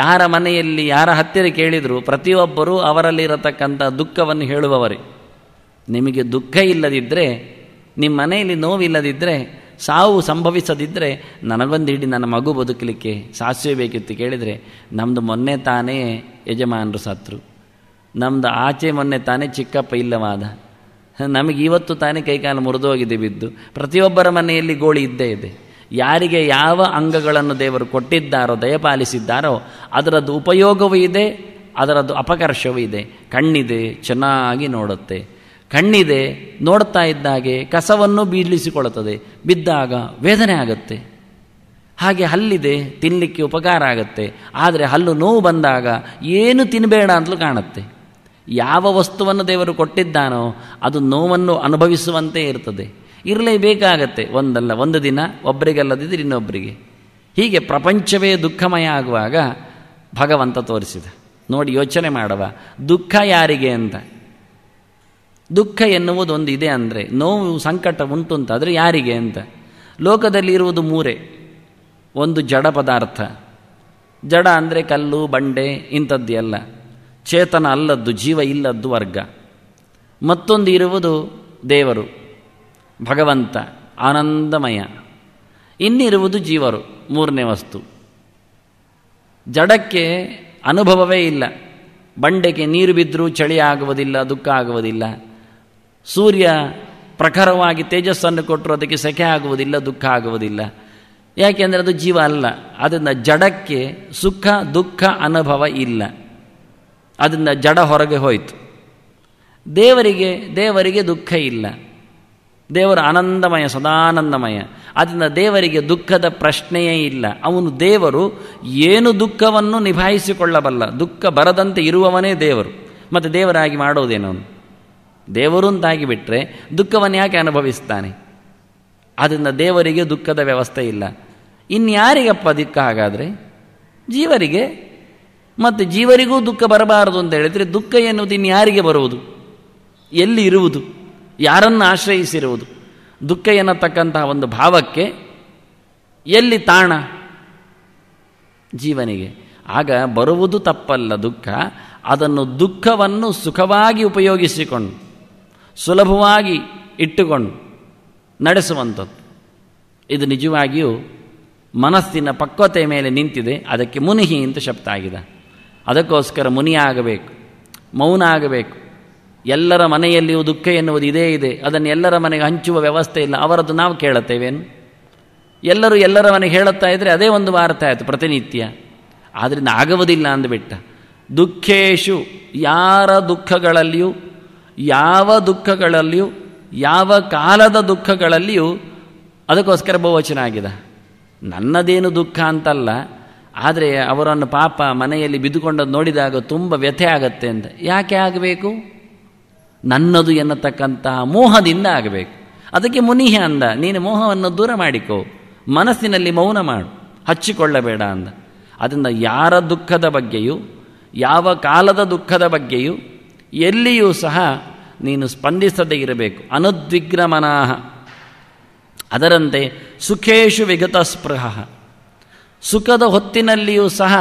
ಯಾರ ಮನೆಯಲ್ಲಿ ಯಾರ ಹತ್ತಿರ ಕೇಳಿದರೂ ಪ್ರತಿಯೊಬ್ಬರೂ ಅವರಲ್ಲಿರತಕ್ಕಂಥ ದುಃಖವನ್ನು ಹೇಳುವವರೇ ನಿಮಗೆ ದುಃಖ ಇಲ್ಲದಿದ್ದರೆ ನಿಮ್ಮ ಮನೆಯಲ್ಲಿ ನೋವಿಲ್ಲದಿದ್ದರೆ ಸಾವು ಸಂಭವಿಸದಿದ್ದರೆ ನನಗೊಂದು ಹಿಡಿ ನನ್ನ ಮಗು ಬದುಕಲಿಕ್ಕೆ ಸಾಸಿವೆ ಬೇಕಿತ್ತು ಕೇಳಿದರೆ ನಮ್ಮದು ಮೊನ್ನೆ ತಾನೇ ಯಜಮಾನರು ಸತ್ರು ನಮ್ಮದು ಆಚೆ ಮೊನ್ನೆ ತಾನೇ ಚಿಕ್ಕಪ್ಪ ಇಲ್ಲವಾದ ನಮಗೆ ಇವತ್ತು ತಾನೇ ಕೈಕಾಲು ಮುರಿದೋಗಿದೆ ಬಿದ್ದು ಪ್ರತಿಯೊಬ್ಬರ ಮನೆಯಲ್ಲಿ ಗೋಳಿ ಇದ್ದೇ ಇದೆ ಯಾರಿಗೆ ಯಾವ ಅಂಗಗಳನ್ನು ದೇವರು ಕೊಟ್ಟಿದ್ದಾರೋ ದಯಪಾಲಿಸಿದ್ದಾರೋ ಅದರದ್ದು ಉಪಯೋಗವೂ ಇದೆ ಅದರದ್ದು ಅಪಕರ್ಷವೂ ಇದೆ ಕಣ್ಣಿದೆ ಚೆನ್ನಾಗಿ ನೋಡುತ್ತೆ ಕಣ್ಣಿದೆ ನೋಡ್ತಾ ಇದ್ದಾಗೆ ಕಸವನ್ನು ಬೀಳಿಸಿಕೊಳ್ಳುತ್ತದೆ ಬಿದ್ದಾಗ ವೇದನೆ ಆಗುತ್ತೆ ಹಾಗೆ ಹಲ್ಲಿದೆ ತಿನ್ನಲಿಕ್ಕೆ ಉಪಕಾರ ಆಗುತ್ತೆ ಆದರೆ ಹಲ್ಲು ನೋವು ಬಂದಾಗ ಏನು ತಿನ್ನಬೇಡ ಅಂತಲೂ ಕಾಣುತ್ತೆ ಯಾವ ವಸ್ತುವನ್ನು ದೇವರು ಕೊಟ್ಟಿದ್ದಾನೋ ಅದು ನೋವನ್ನು ಅನುಭವಿಸುವಂತೆ ಇರ್ತದೆ ಇರಲೇಬೇಕಾಗತ್ತೆ ಒಂದಲ್ಲ ಒಂದು ದಿನ ಒಬ್ಬರಿಗಲ್ಲದಿದ್ದರೆ ಇನ್ನೊಬ್ಬರಿಗೆ ಹೀಗೆ ಪ್ರಪಂಚವೇ ದುಃಖಮಯ ಆಗುವಾಗ ಭಗವಂತ ತೋರಿಸಿದ ನೋಡಿ ಯೋಚನೆ ಮಾಡುವ ದುಃಖ ಯಾರಿಗೆ ಅಂತ ದುಃಖ ಎನ್ನುವುದು ಒಂದು ಇದೆ ಅಂದರೆ ನೋವು ಸಂಕಟ ಉಂಟು ಅಂತಾದರೆ ಯಾರಿಗೆ ಅಂತ ಲೋಕದಲ್ಲಿ ಇರುವುದು ಮೂರೇ ಒಂದು ಜಡ ಪದಾರ್ಥ ಜಡ ಅಂದರೆ ಕಲ್ಲು ಬಂಡೆ ಇಂಥದ್ದು ಎಲ್ಲ ಚೇತನ ಅಲ್ಲದ್ದು ಜೀವ ಇಲ್ಲದ್ದು ವರ್ಗ ಮತ್ತೊಂದು ಇರುವುದು ದೇವರು ಭಗವಂತ ಆನಂದಮಯ ಇನ್ನಿರುವುದು ಜೀವರು ಮೂರನೇ ವಸ್ತು ಜಡಕ್ಕೆ ಅನುಭವವೇ ಇಲ್ಲ ಬಂಡೆಗೆ ನೀರು ಬಿದ್ದರೂ ಚಳಿ ಆಗುವುದಿಲ್ಲ ದುಃಖ ಆಗುವುದಿಲ್ಲ ಸೂರ್ಯ ಪ್ರಖರವಾಗಿ ತೇಜಸ್ಸನ್ನು ಕೊಟ್ಟರು ಅದಕ್ಕೆ ಸೆಕೆ ಆಗುವುದಿಲ್ಲ ದುಃಖ ಆಗುವುದಿಲ್ಲ ಯಾಕೆಂದರೆ ಅದು ಜೀವ ಅಲ್ಲ ಅದರಿಂದ ಜಡಕ್ಕೆ ಸುಖ ದುಃಖ ಅನುಭವ ಇಲ್ಲ ಅದರಿಂದ ಜಡ ಹೊರಗೆ ಹೋಯಿತು ದೇವರಿಗೆ ದೇವರಿಗೆ ದುಃಖ ಇಲ್ಲ ದೇವರು ಆನಂದಮಯ ಸದಾನಂದಮಯ ಆದ್ದರಿಂದ ದೇವರಿಗೆ ದುಃಖದ ಪ್ರಶ್ನೆಯೇ ಇಲ್ಲ ಅವನು ದೇವರು ಏನು ದುಃಖವನ್ನು ನಿಭಾಯಿಸಿಕೊಳ್ಳಬಲ್ಲ ದುಃಖ ಬರದಂತೆ ಇರುವವನೇ ದೇವರು ಮತ್ತು ದೇವರಾಗಿ ಮಾಡೋದೇನು ಅವನು ದೇವರು ಅಂತಾಗಿ ಬಿಟ್ಟರೆ ದುಃಖವನ್ನು ಯಾಕೆ ಅನುಭವಿಸ್ತಾನೆ ಆದ್ದರಿಂದ ದೇವರಿಗೆ ದುಃಖದ ವ್ಯವಸ್ಥೆ ಇಲ್ಲ ಇನ್ಯಾರಿಗಪ್ಪ ದುಃಖ ಹಾಗಾದರೆ ಜೀವರಿಗೆ ಮತ್ತು ಜೀವರಿಗೂ ದುಃಖ ಬರಬಾರದು ಅಂತ ಹೇಳಿದರೆ ದುಃಖ ಎನ್ನುವುದು ಇನ್ಯಾರಿಗೆ ಬರುವುದು ಎಲ್ಲಿ ಇರುವುದು ಯಾರನ್ನು ಆಶ್ರಯಿಸಿರುವುದು ದುಃಖ ಎನ್ನತಕ್ಕಂತಹ ಒಂದು ಭಾವಕ್ಕೆ ಎಲ್ಲಿ ತಾಣ ಜೀವನಿಗೆ ಆಗ ಬರುವುದು ತಪ್ಪಲ್ಲ ದುಃಖ ಅದನ್ನು ದುಃಖವನ್ನು ಸುಖವಾಗಿ ಉಪಯೋಗಿಸಿಕೊಂಡು ಸುಲಭವಾಗಿ ಇಟ್ಟುಕೊಂಡು ನಡೆಸುವಂಥದ್ದು ಇದು ನಿಜವಾಗಿಯೂ ಮನಸ್ಸಿನ ಪಕ್ವತೆ ಮೇಲೆ ನಿಂತಿದೆ ಅದಕ್ಕೆ ಮುನಿಹಿ ಅಂತ ಶಬ್ದ ಆಗಿದೆ ಅದಕ್ಕೋಸ್ಕರ ಮುನಿಯಾಗಬೇಕು ಮೌನ ಆಗಬೇಕು ಎಲ್ಲರ ಮನೆಯಲ್ಲಿಯೂ ದುಃಖ ಎನ್ನುವುದು ಇದೇ ಇದೆ ಅದನ್ನು ಎಲ್ಲರ ಮನೆಗೆ ಹಂಚುವ ವ್ಯವಸ್ಥೆ ಇಲ್ಲ ಅವರದ್ದು ನಾವು ಕೇಳುತ್ತೇವೇನು ಎಲ್ಲರೂ ಎಲ್ಲರ ಮನೆಗೆ ಹೇಳುತ್ತಾ ಇದ್ದರೆ ಅದೇ ಒಂದು ವಾರ್ತೆ ಆಯಿತು ಪ್ರತಿನಿತ್ಯ ಆದ್ದರಿಂದ ಆಗುವುದಿಲ್ಲ ಅಂದುಬಿಟ್ಟ ದುಃಖೇಶು ಯಾರ ದುಃಖಗಳಲ್ಲಿಯೂ ಯಾವ ದುಃಖಗಳಲ್ಲಿಯೂ ಯಾವ ಕಾಲದ ದುಃಖಗಳಲ್ಲಿಯೂ ಅದಕ್ಕೋಸ್ಕರ ಬಹುವಚನ ಆಗಿದೆ ನನ್ನದೇನು ದುಃಖ ಅಂತಲ್ಲ ಆದರೆ ಅವರನ್ನು ಪಾಪ ಮನೆಯಲ್ಲಿ ಬಿದ್ದುಕೊಂಡದ್ದು ನೋಡಿದಾಗ ತುಂಬ ವ್ಯಥೆ ಆಗುತ್ತೆ ಅಂತ ಯಾಕೆ ಆಗಬೇಕು ನನ್ನದು ಎನ್ನತಕ್ಕಂತಹ ಮೋಹದಿಂದ ಆಗಬೇಕು ಅದಕ್ಕೆ ಮುನಿಹ ಅಂದ ನೀನು ಮೋಹವನ್ನು ದೂರ ಮಾಡಿಕೋ ಮನಸ್ಸಿನಲ್ಲಿ ಮೌನ ಮಾಡು ಹಚ್ಚಿಕೊಳ್ಳಬೇಡ ಅಂದ ಅದರಿಂದ ಯಾರ ದುಃಖದ ಬಗ್ಗೆಯೂ ಯಾವ ಕಾಲದ ದುಃಖದ ಬಗ್ಗೆಯೂ ಎಲ್ಲಿಯೂ ಸಹ ನೀನು ಸ್ಪಂದಿಸದೇ ಇರಬೇಕು ಅನುದ್ವಿಗ್ರಮನಾಹ ಅದರಂತೆ ಸುಖೇಶು ವಿಗತ ಸ್ಪೃಹ ಸುಖದ ಹೊತ್ತಿನಲ್ಲಿಯೂ ಸಹ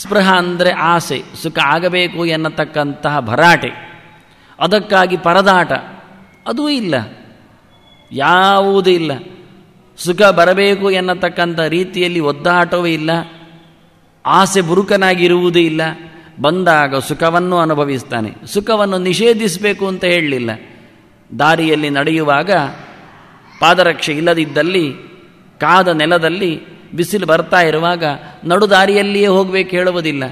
ಸ್ಪೃಹ ಅಂದರೆ ಆಸೆ ಸುಖ ಆಗಬೇಕು ಎನ್ನತಕ್ಕಂತಹ ಭರಾಟೆ ಅದಕ್ಕಾಗಿ ಪರದಾಟ ಅದೂ ಇಲ್ಲ ಯಾವುದೂ ಇಲ್ಲ ಸುಖ ಬರಬೇಕು ಎನ್ನತಕ್ಕಂಥ ರೀತಿಯಲ್ಲಿ ಒದ್ದಾಟವೂ ಇಲ್ಲ ಆಸೆ ಬುರುಕನಾಗಿರುವುದೂ ಇಲ್ಲ ಬಂದಾಗ ಸುಖವನ್ನು ಅನುಭವಿಸ್ತಾನೆ ಸುಖವನ್ನು ನಿಷೇಧಿಸಬೇಕು ಅಂತ ಹೇಳಲಿಲ್ಲ ದಾರಿಯಲ್ಲಿ ನಡೆಯುವಾಗ ಪಾದರಕ್ಷೆ ಇಲ್ಲದಿದ್ದಲ್ಲಿ ಕಾದ ನೆಲದಲ್ಲಿ ಬಿಸಿಲು ಬರ್ತಾ ಇರುವಾಗ ನಡು ದಾರಿಯಲ್ಲಿಯೇ ಹೋಗಬೇಕು ಹೇಳುವುದಿಲ್ಲ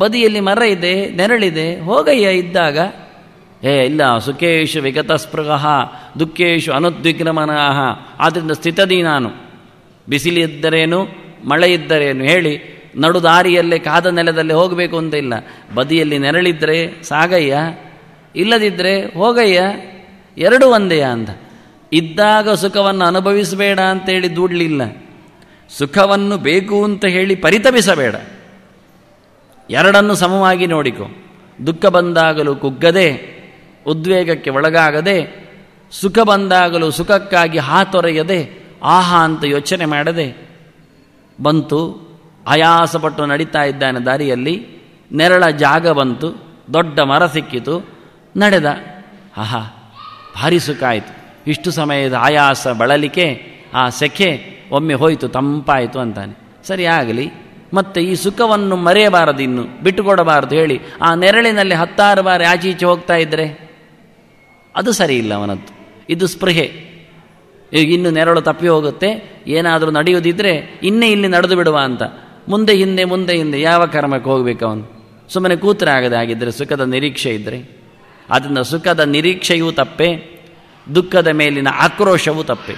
ಬದಿಯಲ್ಲಿ ಮರ ಇದೆ ನೆರಳಿದೆ ಹೋಗಯ್ಯ ಇದ್ದಾಗ ಏ ಇಲ್ಲ ಸುಖೇಶು ವಿಗತಸ್ಪೃಗಃ ದುಃಖೇಶು ಅನುದ್ವಿಗ್ನಮನಃ ಆದ್ದರಿಂದ ಸ್ಥಿತದಿ ನಾನು ಬಿಸಿಲಿದ್ದರೇನು ಮಳೆ ಇದ್ದರೇನು ಹೇಳಿ ನಡು ದಾರಿಯಲ್ಲೇ ಕಾದ ನೆಲದಲ್ಲಿ ಹೋಗಬೇಕು ಅಂತ ಇಲ್ಲ ಬದಿಯಲ್ಲಿ ನೆರಳಿದ್ದರೆ ಸಾಗಯ್ಯ ಇಲ್ಲದಿದ್ದರೆ ಹೋಗಯ್ಯ ಎರಡು ಒಂದೆಯ ಅಂತ ಇದ್ದಾಗ ಸುಖವನ್ನು ಅನುಭವಿಸಬೇಡ ಅಂತೇಳಿ ದೂಡಲಿಲ್ಲ ಸುಖವನ್ನು ಬೇಕು ಅಂತ ಹೇಳಿ ಪರಿತಪಿಸಬೇಡ ಎರಡನ್ನು ಸಮವಾಗಿ ನೋಡಿಕೊ ದುಃಖ ಬಂದಾಗಲೂ ಕುಗ್ಗದೆ ಉದ್ವೇಗಕ್ಕೆ ಒಳಗಾಗದೆ ಸುಖ ಬಂದಾಗಲೂ ಸುಖಕ್ಕಾಗಿ ತೊರೆಯದೆ ಆಹಾ ಅಂತ ಯೋಚನೆ ಮಾಡದೆ ಬಂತು ಆಯಾಸಪಟ್ಟು ನಡೀತಾ ಇದ್ದಾನೆ ದಾರಿಯಲ್ಲಿ ನೆರಳ ಜಾಗ ಬಂತು ದೊಡ್ಡ ಮರ ಸಿಕ್ಕಿತು ನಡೆದ ಆಹಾ ಭಾರಿ ಸುಖ ಆಯಿತು ಇಷ್ಟು ಸಮಯದ ಆಯಾಸ ಬಳಲಿಕೆ ಆ ಸೆಖೆ ಒಮ್ಮೆ ಹೋಯಿತು ತಂಪಾಯಿತು ಅಂತಾನೆ ಸರಿ ಆಗಲಿ ಮತ್ತೆ ಈ ಸುಖವನ್ನು ಮರೆಯಬಾರದು ಇನ್ನು ಬಿಟ್ಟುಕೊಡಬಾರದು ಹೇಳಿ ಆ ನೆರಳಿನಲ್ಲಿ ಹತ್ತಾರು ಬಾರಿ ಈಚೆ ಹೋಗ್ತಾ ಇದ್ದರೆ ಅದು ಸರಿ ಇಲ್ಲ ಅವನದ್ದು ಇದು ಸ್ಪೃಹೆ ಈಗ ಇನ್ನು ನೆರಳು ತಪ್ಪಿ ಹೋಗುತ್ತೆ ಏನಾದರೂ ನಡೆಯೋದಿದ್ರೆ ಇನ್ನೇ ಇಲ್ಲಿ ನಡೆದು ಬಿಡುವ ಅಂತ ಮುಂದೆ ಹಿಂದೆ ಮುಂದೆ ಹಿಂದೆ ಯಾವ ಕರ್ಮಕ್ಕೆ ಹೋಗಬೇಕು ಅವನು ಸುಮ್ಮನೆ ಕೂತ್ರೆ ಆಗದೆ ಆಗಿದ್ದರೆ ಸುಖದ ನಿರೀಕ್ಷೆ ಇದ್ದರೆ ಅದನ್ನು ಸುಖದ ನಿರೀಕ್ಷೆಯೂ ತಪ್ಪೆ ದುಃಖದ ಮೇಲಿನ ಆಕ್ರೋಶವೂ ತಪ್ಪೆ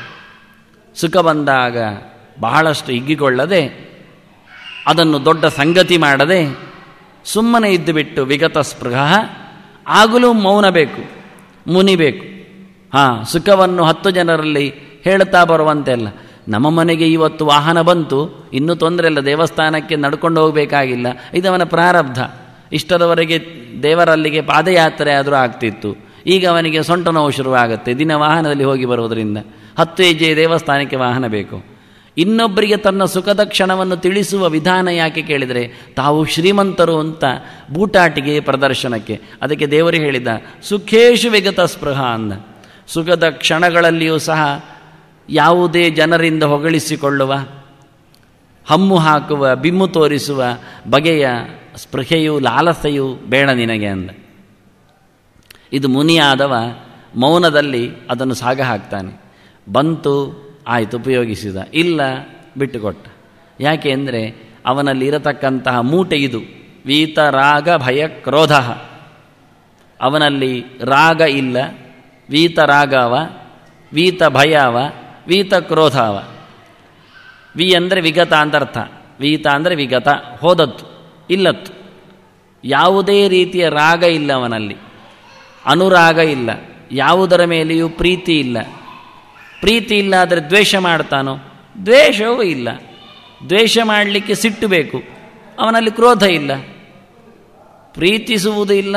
ಸುಖ ಬಂದಾಗ ಬಹಳಷ್ಟು ಹಿಗ್ಗಿಕೊಳ್ಳದೆ ಅದನ್ನು ದೊಡ್ಡ ಸಂಗತಿ ಮಾಡದೆ ಸುಮ್ಮನೆ ಇದ್ದುಬಿಟ್ಟು ವಿಗತ ಸ್ಪೃಹ ಆಗಲೂ ಮೌನ ಬೇಕು ಮುನಿಬೇಕು ಹಾಂ ಸುಖವನ್ನು ಹತ್ತು ಜನರಲ್ಲಿ ಹೇಳ್ತಾ ಬರುವಂತೆ ಅಲ್ಲ ನಮ್ಮ ಮನೆಗೆ ಇವತ್ತು ವಾಹನ ಬಂತು ಇನ್ನೂ ತೊಂದರೆ ಇಲ್ಲ ದೇವಸ್ಥಾನಕ್ಕೆ ನಡ್ಕೊಂಡು ಹೋಗಬೇಕಾಗಿಲ್ಲ ಇದು ಅವನ ಪ್ರಾರಬ್ಧ ಇಷ್ಟರವರೆಗೆ ದೇವರಲ್ಲಿಗೆ ಪಾದಯಾತ್ರೆ ಆದರೂ ಆಗ್ತಿತ್ತು ಈಗ ಅವನಿಗೆ ಸೊಂಟ ನೋವು ಶುರುವಾಗುತ್ತೆ ದಿನ ವಾಹನದಲ್ಲಿ ಹೋಗಿ ಬರುವುದರಿಂದ ಹತ್ತು ಹೆಜ್ಜೆ ದೇವಸ್ಥಾನಕ್ಕೆ ವಾಹನ ಬೇಕು ಇನ್ನೊಬ್ಬರಿಗೆ ತನ್ನ ಸುಖದ ಕ್ಷಣವನ್ನು ತಿಳಿಸುವ ವಿಧಾನ ಯಾಕೆ ಕೇಳಿದರೆ ತಾವು ಶ್ರೀಮಂತರು ಅಂತ ಬೂಟಾಟಿಗೆ ಪ್ರದರ್ಶನಕ್ಕೆ ಅದಕ್ಕೆ ದೇವರು ಹೇಳಿದ ಸುಖೇಶು ವಿಗತ ಸ್ಪೃಹ ಅಂದ ಸುಖದ ಕ್ಷಣಗಳಲ್ಲಿಯೂ ಸಹ ಯಾವುದೇ ಜನರಿಂದ ಹೊಗಳಿಸಿಕೊಳ್ಳುವ ಹಮ್ಮು ಹಾಕುವ ಬಿಮ್ಮು ತೋರಿಸುವ ಬಗೆಯ ಸ್ಪೃಹೆಯು ಲಾಲಸೆಯು ಬೇಡ ನಿನಗೆ ಅಂದ ಇದು ಮುನಿಯಾದವ ಮೌನದಲ್ಲಿ ಅದನ್ನು ಸಾಗ ಹಾಕ್ತಾನೆ ಬಂತು ಆಯಿತು ಉಪಯೋಗಿಸಿದ ಇಲ್ಲ ಬಿಟ್ಟುಕೊಟ್ಟ ಯಾಕೆ ಅಂದರೆ ಅವನಲ್ಲಿ ಇರತಕ್ಕಂತಹ ಮೂಟೆ ಇದು ವೀತ ರಾಗ ಭಯ ಕ್ರೋಧ ಅವನಲ್ಲಿ ರಾಗ ಇಲ್ಲ ವೀತ ರಾಗವ ವೀತ ಭಯವ ವೀತ ಕ್ರೋಧವ ವಿ ಅಂದರೆ ವಿಗತ ಅಂತ ಅರ್ಥ ವೀತ ಅಂದರೆ ವಿಗತ ಹೋದತ್ತು ಇಲ್ಲತ್ತು ಯಾವುದೇ ರೀತಿಯ ರಾಗ ಇಲ್ಲ ಅವನಲ್ಲಿ ಅನುರಾಗ ಇಲ್ಲ ಯಾವುದರ ಮೇಲೆಯೂ ಪ್ರೀತಿ ಇಲ್ಲ ಪ್ರೀತಿ ಇಲ್ಲ ಆದರೆ ದ್ವೇಷ ಮಾಡ್ತಾನೋ ದ್ವೇಷವೂ ಇಲ್ಲ ದ್ವೇಷ ಮಾಡಲಿಕ್ಕೆ ಸಿಟ್ಟು ಬೇಕು ಅವನಲ್ಲಿ ಕ್ರೋಧ ಇಲ್ಲ ಪ್ರೀತಿಸುವುದು ಇಲ್ಲ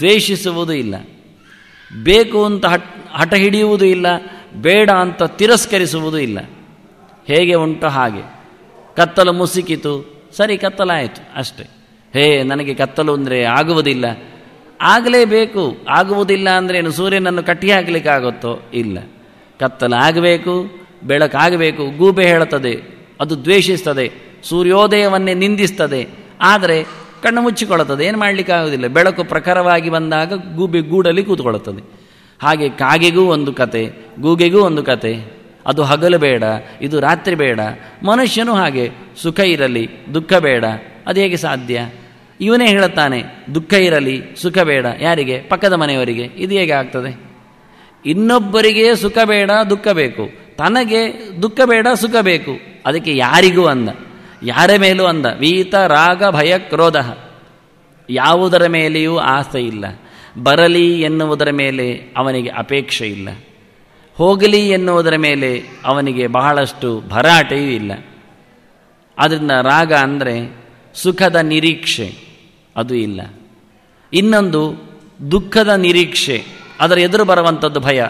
ದ್ವೇಷಿಸುವುದು ಇಲ್ಲ ಬೇಕು ಅಂತ ಹಟ್ ಹಠ ಹಿಡಿಯುವುದು ಇಲ್ಲ ಬೇಡ ಅಂತ ತಿರಸ್ಕರಿಸುವುದು ಇಲ್ಲ ಹೇಗೆ ಉಂಟು ಹಾಗೆ ಕತ್ತಲು ಮುಸುಕಿತು ಸರಿ ಕತ್ತಲಾಯಿತು ಅಷ್ಟೆ ಹೇ ನನಗೆ ಕತ್ತಲು ಅಂದರೆ ಆಗುವುದಿಲ್ಲ ಆಗಲೇಬೇಕು ಆಗುವುದಿಲ್ಲ ಏನು ಸೂರ್ಯನನ್ನು ಕಟ್ಟಿ ಆಗುತ್ತೋ ಇಲ್ಲ ಕತ್ತಲಾಗಬೇಕು ಬೆಳಕಾಗಬೇಕು ಗೂಬೆ ಹೇಳುತ್ತದೆ ಅದು ದ್ವೇಷಿಸ್ತದೆ ಸೂರ್ಯೋದಯವನ್ನೇ ನಿಂದಿಸ್ತದೆ ಆದರೆ ಕಣ್ಣು ಮುಚ್ಚಿಕೊಳ್ಳುತ್ತದೆ ಏನು ಮಾಡಲಿಕ್ಕಾಗೋದಿಲ್ಲ ಬೆಳಕು ಪ್ರಖರವಾಗಿ ಬಂದಾಗ ಗೂಬೆ ಗೂಡಲ್ಲಿ ಕೂತ್ಕೊಳ್ಳುತ್ತದೆ ಹಾಗೆ ಕಾಗೆಗೂ ಒಂದು ಕತೆ ಗೂಗೆಗೂ ಒಂದು ಕತೆ ಅದು ಹಗಲು ಬೇಡ ಇದು ರಾತ್ರಿ ಬೇಡ ಮನುಷ್ಯನು ಹಾಗೆ ಸುಖ ಇರಲಿ ದುಃಖ ಬೇಡ ಅದು ಹೇಗೆ ಸಾಧ್ಯ ಇವನೇ ಹೇಳುತ್ತಾನೆ ದುಃಖ ಇರಲಿ ಸುಖ ಬೇಡ ಯಾರಿಗೆ ಪಕ್ಕದ ಮನೆಯವರಿಗೆ ಇದು ಹೇಗೆ ಆಗ್ತದೆ ಇನ್ನೊಬ್ಬರಿಗೆ ಸುಖ ಬೇಡ ದುಃಖ ಬೇಕು ತನಗೆ ದುಃಖ ಬೇಡ ಸುಖ ಬೇಕು ಅದಕ್ಕೆ ಯಾರಿಗೂ ಅಂದ ಯಾರ ಮೇಲೂ ಅಂದ ವೀತ ರಾಗ ಭಯ ಕ್ರೋಧ ಯಾವುದರ ಮೇಲೆಯೂ ಆಸೆ ಇಲ್ಲ ಬರಲಿ ಎನ್ನುವುದರ ಮೇಲೆ ಅವನಿಗೆ ಅಪೇಕ್ಷೆ ಇಲ್ಲ ಹೋಗಲಿ ಎನ್ನುವುದರ ಮೇಲೆ ಅವನಿಗೆ ಬಹಳಷ್ಟು ಭರಾಟೆಯೂ ಇಲ್ಲ ಆದ್ದರಿಂದ ರಾಗ ಅಂದರೆ ಸುಖದ ನಿರೀಕ್ಷೆ ಅದು ಇಲ್ಲ ಇನ್ನೊಂದು ದುಃಖದ ನಿರೀಕ್ಷೆ ಅದರ ಎದುರು ಬರುವಂಥದ್ದು ಭಯ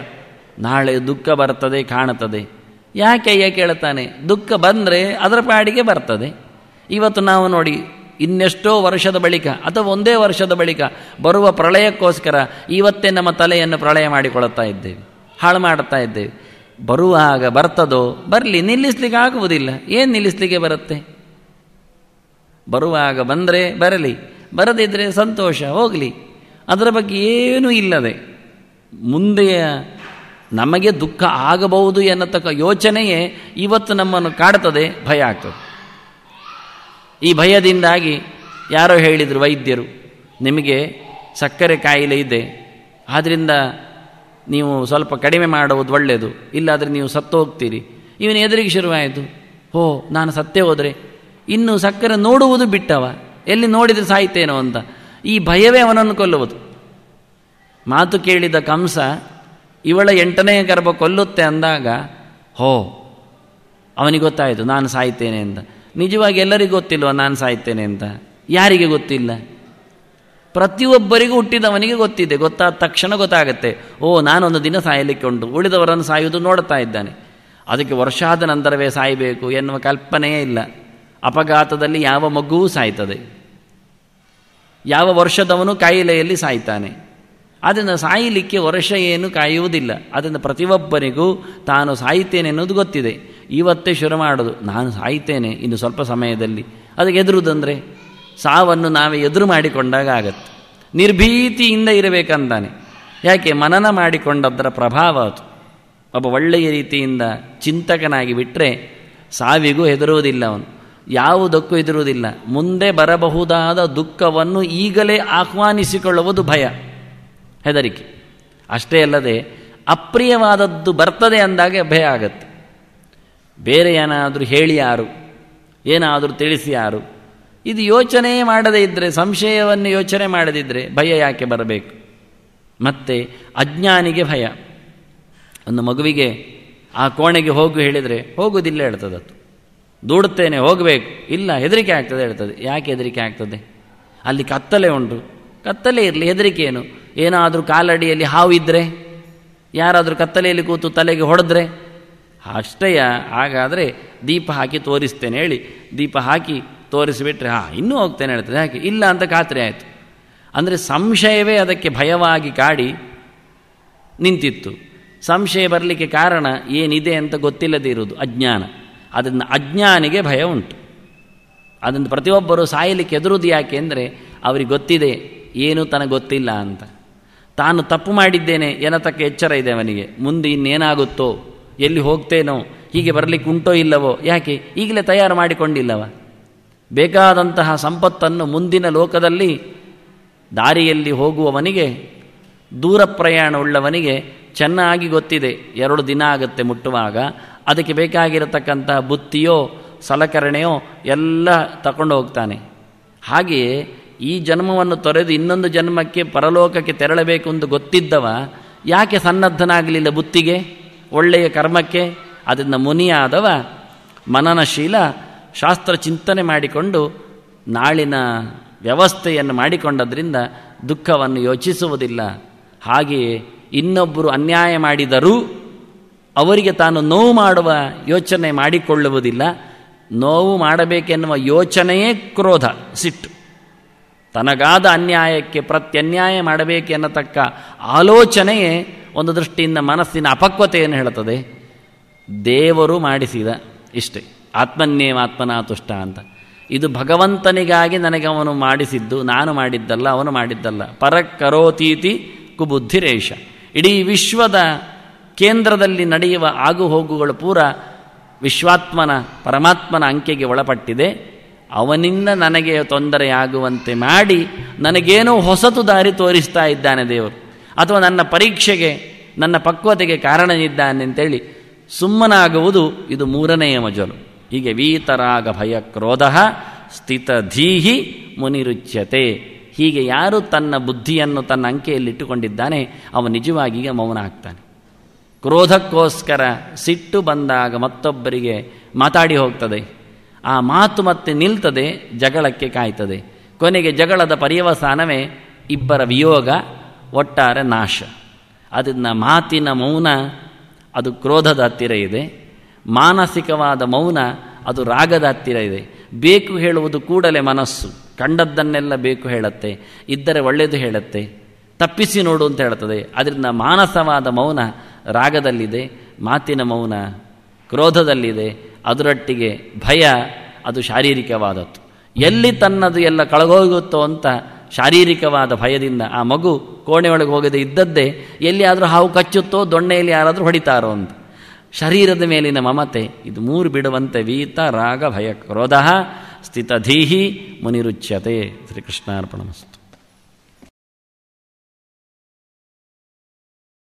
ನಾಳೆ ದುಃಖ ಬರ್ತದೆ ಕಾಣುತ್ತದೆ ಯಾಕೆ ಅಯ್ಯ ಕೇಳ್ತಾನೆ ದುಃಖ ಬಂದರೆ ಅದರ ಪಾಡಿಗೆ ಬರ್ತದೆ ಇವತ್ತು ನಾವು ನೋಡಿ ಇನ್ನೆಷ್ಟೋ ವರ್ಷದ ಬಳಿಕ ಅಥವಾ ಒಂದೇ ವರ್ಷದ ಬಳಿಕ ಬರುವ ಪ್ರಳಯಕ್ಕೋಸ್ಕರ ಇವತ್ತೇ ನಮ್ಮ ತಲೆಯನ್ನು ಪ್ರಳಯ ಮಾಡಿಕೊಳ್ಳುತ್ತಾ ಇದ್ದೇವೆ ಹಾಳು ಮಾಡುತ್ತಾ ಇದ್ದೇವೆ ಬರುವಾಗ ಬರ್ತದೋ ಬರಲಿ ನಿಲ್ಲಿಸ್ಲಿಕ್ಕೆ ಆಗುವುದಿಲ್ಲ ಏನು ನಿಲ್ಲಿಸ್ಲಿಕ್ಕೆ ಬರುತ್ತೆ ಬರುವಾಗ ಬಂದರೆ ಬರಲಿ ಬರದಿದ್ದರೆ ಸಂತೋಷ ಹೋಗಲಿ ಅದರ ಬಗ್ಗೆ ಏನೂ ಇಲ್ಲದೆ ಮುಂದೆಯ ನಮಗೆ ದುಃಖ ಆಗಬಹುದು ಎನ್ನತಕ್ಕ ಯೋಚನೆಯೇ ಇವತ್ತು ನಮ್ಮನ್ನು ಕಾಡ್ತದೆ ಭಯ ಆಗ್ತದೆ ಈ ಭಯದಿಂದಾಗಿ ಯಾರೋ ಹೇಳಿದರು ವೈದ್ಯರು ನಿಮಗೆ ಸಕ್ಕರೆ ಕಾಯಿಲೆ ಇದೆ ಆದ್ದರಿಂದ ನೀವು ಸ್ವಲ್ಪ ಕಡಿಮೆ ಮಾಡುವುದು ಒಳ್ಳೆಯದು ಇಲ್ಲಾದರೆ ನೀವು ಸತ್ತು ಹೋಗ್ತೀರಿ ಇವನು ಎದುರಿಗೆ ಶುರುವಾಯಿತು ಓ ನಾನು ಸತ್ತೇ ಹೋದರೆ ಇನ್ನು ಸಕ್ಕರೆ ನೋಡುವುದು ಬಿಟ್ಟವ ಎಲ್ಲಿ ನೋಡಿದರೆ ಸಾಯ್ತೇನೋ ಅಂತ ಈ ಭಯವೇ ಅವನನ್ನು ಕೊಲ್ಲುವುದು ಮಾತು ಕೇಳಿದ ಕಂಸ ಇವಳ ಎಂಟನೇ ಗರ್ಭ ಕೊಲ್ಲುತ್ತೆ ಅಂದಾಗ ಹೋ ಅವನಿಗೆ ಗೊತ್ತಾಯಿತು ನಾನು ಸಾಯ್ತೇನೆ ಅಂತ ನಿಜವಾಗಿ ಎಲ್ಲರಿಗೂ ಗೊತ್ತಿಲ್ವ ನಾನು ಸಾಯ್ತೇನೆ ಅಂತ ಯಾರಿಗೆ ಗೊತ್ತಿಲ್ಲ ಪ್ರತಿಯೊಬ್ಬರಿಗೂ ಹುಟ್ಟಿದವನಿಗೆ ಗೊತ್ತಿದೆ ಗೊತ್ತಾದ ತಕ್ಷಣ ಗೊತ್ತಾಗುತ್ತೆ ಓ ನಾನೊಂದು ದಿನ ಸಾಯಲಿಕ್ಕೆ ಉಂಟು ಉಳಿದವರನ್ನು ಸಾಯುವುದು ನೋಡ್ತಾ ಇದ್ದಾನೆ ಅದಕ್ಕೆ ವರ್ಷಾದ ನಂತರವೇ ಸಾಯಬೇಕು ಎನ್ನುವ ಕಲ್ಪನೆಯೇ ಇಲ್ಲ ಅಪಘಾತದಲ್ಲಿ ಯಾವ ಮಗುವೂ ಸಾಯ್ತದೆ ಯಾವ ವರ್ಷದವನು ಕಾಯಿಲೆಯಲ್ಲಿ ಸಾಯ್ತಾನೆ ಅದನ್ನು ಸಾಯಲಿಕ್ಕೆ ವರ್ಷ ಏನು ಕಾಯುವುದಿಲ್ಲ ಅದನ್ನು ಪ್ರತಿಯೊಬ್ಬರಿಗೂ ತಾನು ಸಾಯ್ತೇನೆ ಅನ್ನೋದು ಗೊತ್ತಿದೆ ಇವತ್ತೇ ಶುರು ಮಾಡೋದು ನಾನು ಸಾಯ್ತೇನೆ ಇನ್ನು ಸ್ವಲ್ಪ ಸಮಯದಲ್ಲಿ ಅದಕ್ಕೆ ಎದುರುದಂದರೆ ಸಾವನ್ನು ನಾವೇ ಎದುರು ಮಾಡಿಕೊಂಡಾಗ ಆಗತ್ತೆ ನಿರ್ಭೀತಿಯಿಂದ ಇರಬೇಕಂತಾನೆ ಯಾಕೆ ಮನನ ಮಾಡಿಕೊಂಡದರ ಪ್ರಭಾವ ಅದು ಒಬ್ಬ ಒಳ್ಳೆಯ ರೀತಿಯಿಂದ ಚಿಂತಕನಾಗಿ ಬಿಟ್ಟರೆ ಸಾವಿಗೂ ಹೆದರುವುದಿಲ್ಲ ಅವನು ಯಾವುದಕ್ಕೂ ಹೆದರುವುದಿಲ್ಲ ಮುಂದೆ ಬರಬಹುದಾದ ದುಃಖವನ್ನು ಈಗಲೇ ಆಹ್ವಾನಿಸಿಕೊಳ್ಳುವುದು ಭಯ ಹೆದರಿಕೆ ಅಷ್ಟೇ ಅಲ್ಲದೆ ಅಪ್ರಿಯವಾದದ್ದು ಬರ್ತದೆ ಅಂದಾಗ ಭಯ ಆಗತ್ತೆ ಬೇರೆ ಏನಾದರೂ ಹೇಳಿ ಯಾರು ಏನಾದರೂ ತಿಳಿಸಿ ಯಾರು ಇದು ಯೋಚನೆ ಮಾಡದೇ ಇದ್ದರೆ ಸಂಶಯವನ್ನು ಯೋಚನೆ ಮಾಡದಿದ್ದರೆ ಭಯ ಯಾಕೆ ಬರಬೇಕು ಮತ್ತು ಅಜ್ಞಾನಿಗೆ ಭಯ ಒಂದು ಮಗುವಿಗೆ ಆ ಕೋಣೆಗೆ ಹೋಗು ಹೇಳಿದರೆ ಹೋಗುವುದಿಲ್ಲ ಹೇಳ್ತದೆ ಅದು ದೂಡುತ್ತೇನೆ ಹೋಗಬೇಕು ಇಲ್ಲ ಹೆದರಿಕೆ ಆಗ್ತದೆ ಹೇಳ್ತದೆ ಯಾಕೆ ಹೆದರಿಕೆ ಆಗ್ತದೆ ಅಲ್ಲಿ ಕತ್ತಲೆ ಉಂಟು ಕತ್ತಲೇ ಇರಲಿ ಹೆದರಿಕೆ ಏನು ಏನಾದರೂ ಕಾಲಡಿಯಲ್ಲಿ ಹಾವು ಇದ್ದರೆ ಯಾರಾದರೂ ಕತ್ತಲೆಯಲ್ಲಿ ಕೂತು ತಲೆಗೆ ಹೊಡೆದ್ರೆ ಅಷ್ಟೇಯ ಹಾಗಾದರೆ ದೀಪ ಹಾಕಿ ತೋರಿಸ್ತೇನೆ ಹೇಳಿ ದೀಪ ಹಾಕಿ ತೋರಿಸಿಬಿಟ್ರೆ ಹಾ ಇನ್ನೂ ಹೋಗ್ತೇನೆ ಹೇಳ್ತದೆ ಯಾಕೆ ಇಲ್ಲ ಅಂತ ಖಾತ್ರಿ ಆಯಿತು ಅಂದರೆ ಸಂಶಯವೇ ಅದಕ್ಕೆ ಭಯವಾಗಿ ಕಾಡಿ ನಿಂತಿತ್ತು ಸಂಶಯ ಬರಲಿಕ್ಕೆ ಕಾರಣ ಏನಿದೆ ಅಂತ ಗೊತ್ತಿಲ್ಲದೇ ಇರುವುದು ಅಜ್ಞಾನ ಅದನ್ನು ಅಜ್ಞಾನಿಗೆ ಭಯ ಉಂಟು ಅದನ್ನು ಪ್ರತಿಯೊಬ್ಬರು ಸಾಯಲಿಕ್ಕೆ ಎದುರುದು ಯಾಕೆ ಅಂದರೆ ಅವರಿಗೆ ಗೊತ್ತಿದೆ ಏನು ತನಗೆ ಗೊತ್ತಿಲ್ಲ ಅಂತ ತಾನು ತಪ್ಪು ಮಾಡಿದ್ದೇನೆ ಎನ್ನತಕ್ಕ ಎಚ್ಚರ ಇದೆ ಅವನಿಗೆ ಮುಂದೆ ಇನ್ನೇನಾಗುತ್ತೋ ಎಲ್ಲಿ ಹೋಗ್ತೇನೋ ಹೀಗೆ ಬರಲಿಕ್ಕೆ ಉಂಟೋ ಇಲ್ಲವೋ ಯಾಕೆ ಈಗಲೇ ತಯಾರು ಮಾಡಿಕೊಂಡಿಲ್ಲವ ಬೇಕಾದಂತಹ ಸಂಪತ್ತನ್ನು ಮುಂದಿನ ಲೋಕದಲ್ಲಿ ದಾರಿಯಲ್ಲಿ ಹೋಗುವವನಿಗೆ ದೂರ ಪ್ರಯಾಣವುಳ್ಳವನಿಗೆ ಚೆನ್ನಾಗಿ ಗೊತ್ತಿದೆ ಎರಡು ದಿನ ಆಗುತ್ತೆ ಮುಟ್ಟುವಾಗ ಅದಕ್ಕೆ ಬೇಕಾಗಿರತಕ್ಕಂತಹ ಬುತ್ತಿಯೋ ಸಲಕರಣೆಯೋ ಎಲ್ಲ ತಗೊಂಡು ಹೋಗ್ತಾನೆ ಹಾಗೆಯೇ ಈ ಜನ್ಮವನ್ನು ತೊರೆದು ಇನ್ನೊಂದು ಜನ್ಮಕ್ಕೆ ಪರಲೋಕಕ್ಕೆ ತೆರಳಬೇಕು ಎಂದು ಗೊತ್ತಿದ್ದವ ಯಾಕೆ ಸನ್ನದ್ಧನಾಗಲಿಲ್ಲ ಬುತ್ತಿಗೆ ಒಳ್ಳೆಯ ಕರ್ಮಕ್ಕೆ ಅದನ್ನು ಮುನಿಯಾದವ ಮನನಶೀಲ ಶಾಸ್ತ್ರ ಚಿಂತನೆ ಮಾಡಿಕೊಂಡು ನಾಳಿನ ವ್ಯವಸ್ಥೆಯನ್ನು ಮಾಡಿಕೊಂಡದ್ರಿಂದ ದುಃಖವನ್ನು ಯೋಚಿಸುವುದಿಲ್ಲ ಹಾಗೆಯೇ ಇನ್ನೊಬ್ಬರು ಅನ್ಯಾಯ ಮಾಡಿದರೂ ಅವರಿಗೆ ತಾನು ನೋವು ಮಾಡುವ ಯೋಚನೆ ಮಾಡಿಕೊಳ್ಳುವುದಿಲ್ಲ ನೋವು ಮಾಡಬೇಕೆನ್ನುವ ಯೋಚನೆಯೇ ಕ್ರೋಧ ಸಿಟ್ಟು ತನಗಾದ ಅನ್ಯಾಯಕ್ಕೆ ಪ್ರತ್ಯನ್ಯಾಯ ಮಾಡಬೇಕೆನ್ನತಕ್ಕ ಆಲೋಚನೆಯೇ ಒಂದು ದೃಷ್ಟಿಯಿಂದ ಮನಸ್ಸಿನ ಅಪಕ್ವತೆಯನ್ನು ಹೇಳುತ್ತದೆ ದೇವರು ಮಾಡಿಸಿದ ಇಷ್ಟೇ ಆತ್ಮನ್ಯೇಮಾತ್ಮನಾ ತುಷ್ಟ ಅಂತ ಇದು ಭಗವಂತನಿಗಾಗಿ ನನಗೆ ಅವನು ಮಾಡಿಸಿದ್ದು ನಾನು ಮಾಡಿದ್ದಲ್ಲ ಅವನು ಮಾಡಿದ್ದಲ್ಲ ಪರಕರೋತೀತಿ ಕುಬುದ್ಧಿರೇಷ ಇಡೀ ವಿಶ್ವದ ಕೇಂದ್ರದಲ್ಲಿ ನಡೆಯುವ ಆಗುಹೋಗುಗಳು ಪೂರ ವಿಶ್ವಾತ್ಮನ ಪರಮಾತ್ಮನ ಅಂಕೆಗೆ ಒಳಪಟ್ಟಿದೆ ಅವನಿಂದ ನನಗೆ ತೊಂದರೆಯಾಗುವಂತೆ ಮಾಡಿ ನನಗೇನೋ ಹೊಸತು ದಾರಿ ತೋರಿಸ್ತಾ ಇದ್ದಾನೆ ದೇವರು ಅಥವಾ ನನ್ನ ಪರೀಕ್ಷೆಗೆ ನನ್ನ ಪಕ್ವತೆಗೆ ಕಾರಣನಿದ್ದಾನೆ ಅಂತೇಳಿ ಸುಮ್ಮನಾಗುವುದು ಇದು ಮೂರನೆಯ ಮಜಲು ಹೀಗೆ ವೀತರಾಗ ಭಯ ಕ್ರೋಧ ಸ್ಥಿತಧೀಹಿ ಮುನಿರುಚ್ಯತೆ ಹೀಗೆ ಯಾರು ತನ್ನ ಬುದ್ಧಿಯನ್ನು ತನ್ನ ಅಂಕೆಯಲ್ಲಿಟ್ಟುಕೊಂಡಿದ್ದಾನೆ ಅವ ನಿಜವಾಗಿ ಮೌನ ಆಗ್ತಾನೆ ಕ್ರೋಧಕ್ಕೋಸ್ಕರ ಸಿಟ್ಟು ಬಂದಾಗ ಮತ್ತೊಬ್ಬರಿಗೆ ಮಾತಾಡಿ ಹೋಗ್ತದೆ ಆ ಮಾತು ಮತ್ತೆ ನಿಲ್ತದೆ ಜಗಳಕ್ಕೆ ಕಾಯ್ತದೆ ಕೊನೆಗೆ ಜಗಳದ ಪರ್ಯವಸಾನವೇ ಇಬ್ಬರ ವಿಯೋಗ ಒಟ್ಟಾರೆ ನಾಶ ಅದನ್ನು ಮಾತಿನ ಮೌನ ಅದು ಕ್ರೋಧದ ಹತ್ತಿರ ಇದೆ ಮಾನಸಿಕವಾದ ಮೌನ ಅದು ರಾಗದ ಹತ್ತಿರ ಇದೆ ಬೇಕು ಹೇಳುವುದು ಕೂಡಲೇ ಮನಸ್ಸು ಕಂಡದ್ದನ್ನೆಲ್ಲ ಬೇಕು ಹೇಳತ್ತೆ ಇದ್ದರೆ ಒಳ್ಳೆಯದು ಹೇಳತ್ತೆ ತಪ್ಪಿಸಿ ನೋಡು ಅಂತ ಹೇಳ್ತದೆ ಅದರಿಂದ ಮಾನಸವಾದ ಮೌನ ರಾಗದಲ್ಲಿದೆ ಮಾತಿನ ಮೌನ ಕ್ರೋಧದಲ್ಲಿದೆ ಅದರೊಟ್ಟಿಗೆ ಭಯ ಅದು ಶಾರೀರಿಕವಾದದ್ದು ಎಲ್ಲಿ ತನ್ನದು ಎಲ್ಲ ಕಳಗೋಗುತ್ತೋ ಅಂತ ಶಾರೀರಿಕವಾದ ಭಯದಿಂದ ಆ ಮಗು ಕೋಣೆಯೊಳಗೆ ಹೋಗದೆ ಇದ್ದದ್ದೇ ಎಲ್ಲಿಯಾದರೂ ಹಾವು ಕಚ್ಚುತ್ತೋ ದೊಣ್ಣೆಯಲ್ಲಿ ಯಾರಾದರೂ ಹೊಡಿತಾರೋ ಅಂತ ಶರೀರದ ಮೇಲಿನ ಮಮತೆ ಇದು ಮೂರು ಬಿಡುವಂತೆ ವೀತ ರಾಗ ಭಯ ಕ್ರೋಧ ಸ್ಥಿತಧೀಹಿ ಮುನಿರುಚ್ಯತೆ ಶ್ರೀಕೃಷ್ಣಾರ್ಪಣಮಸ್ತು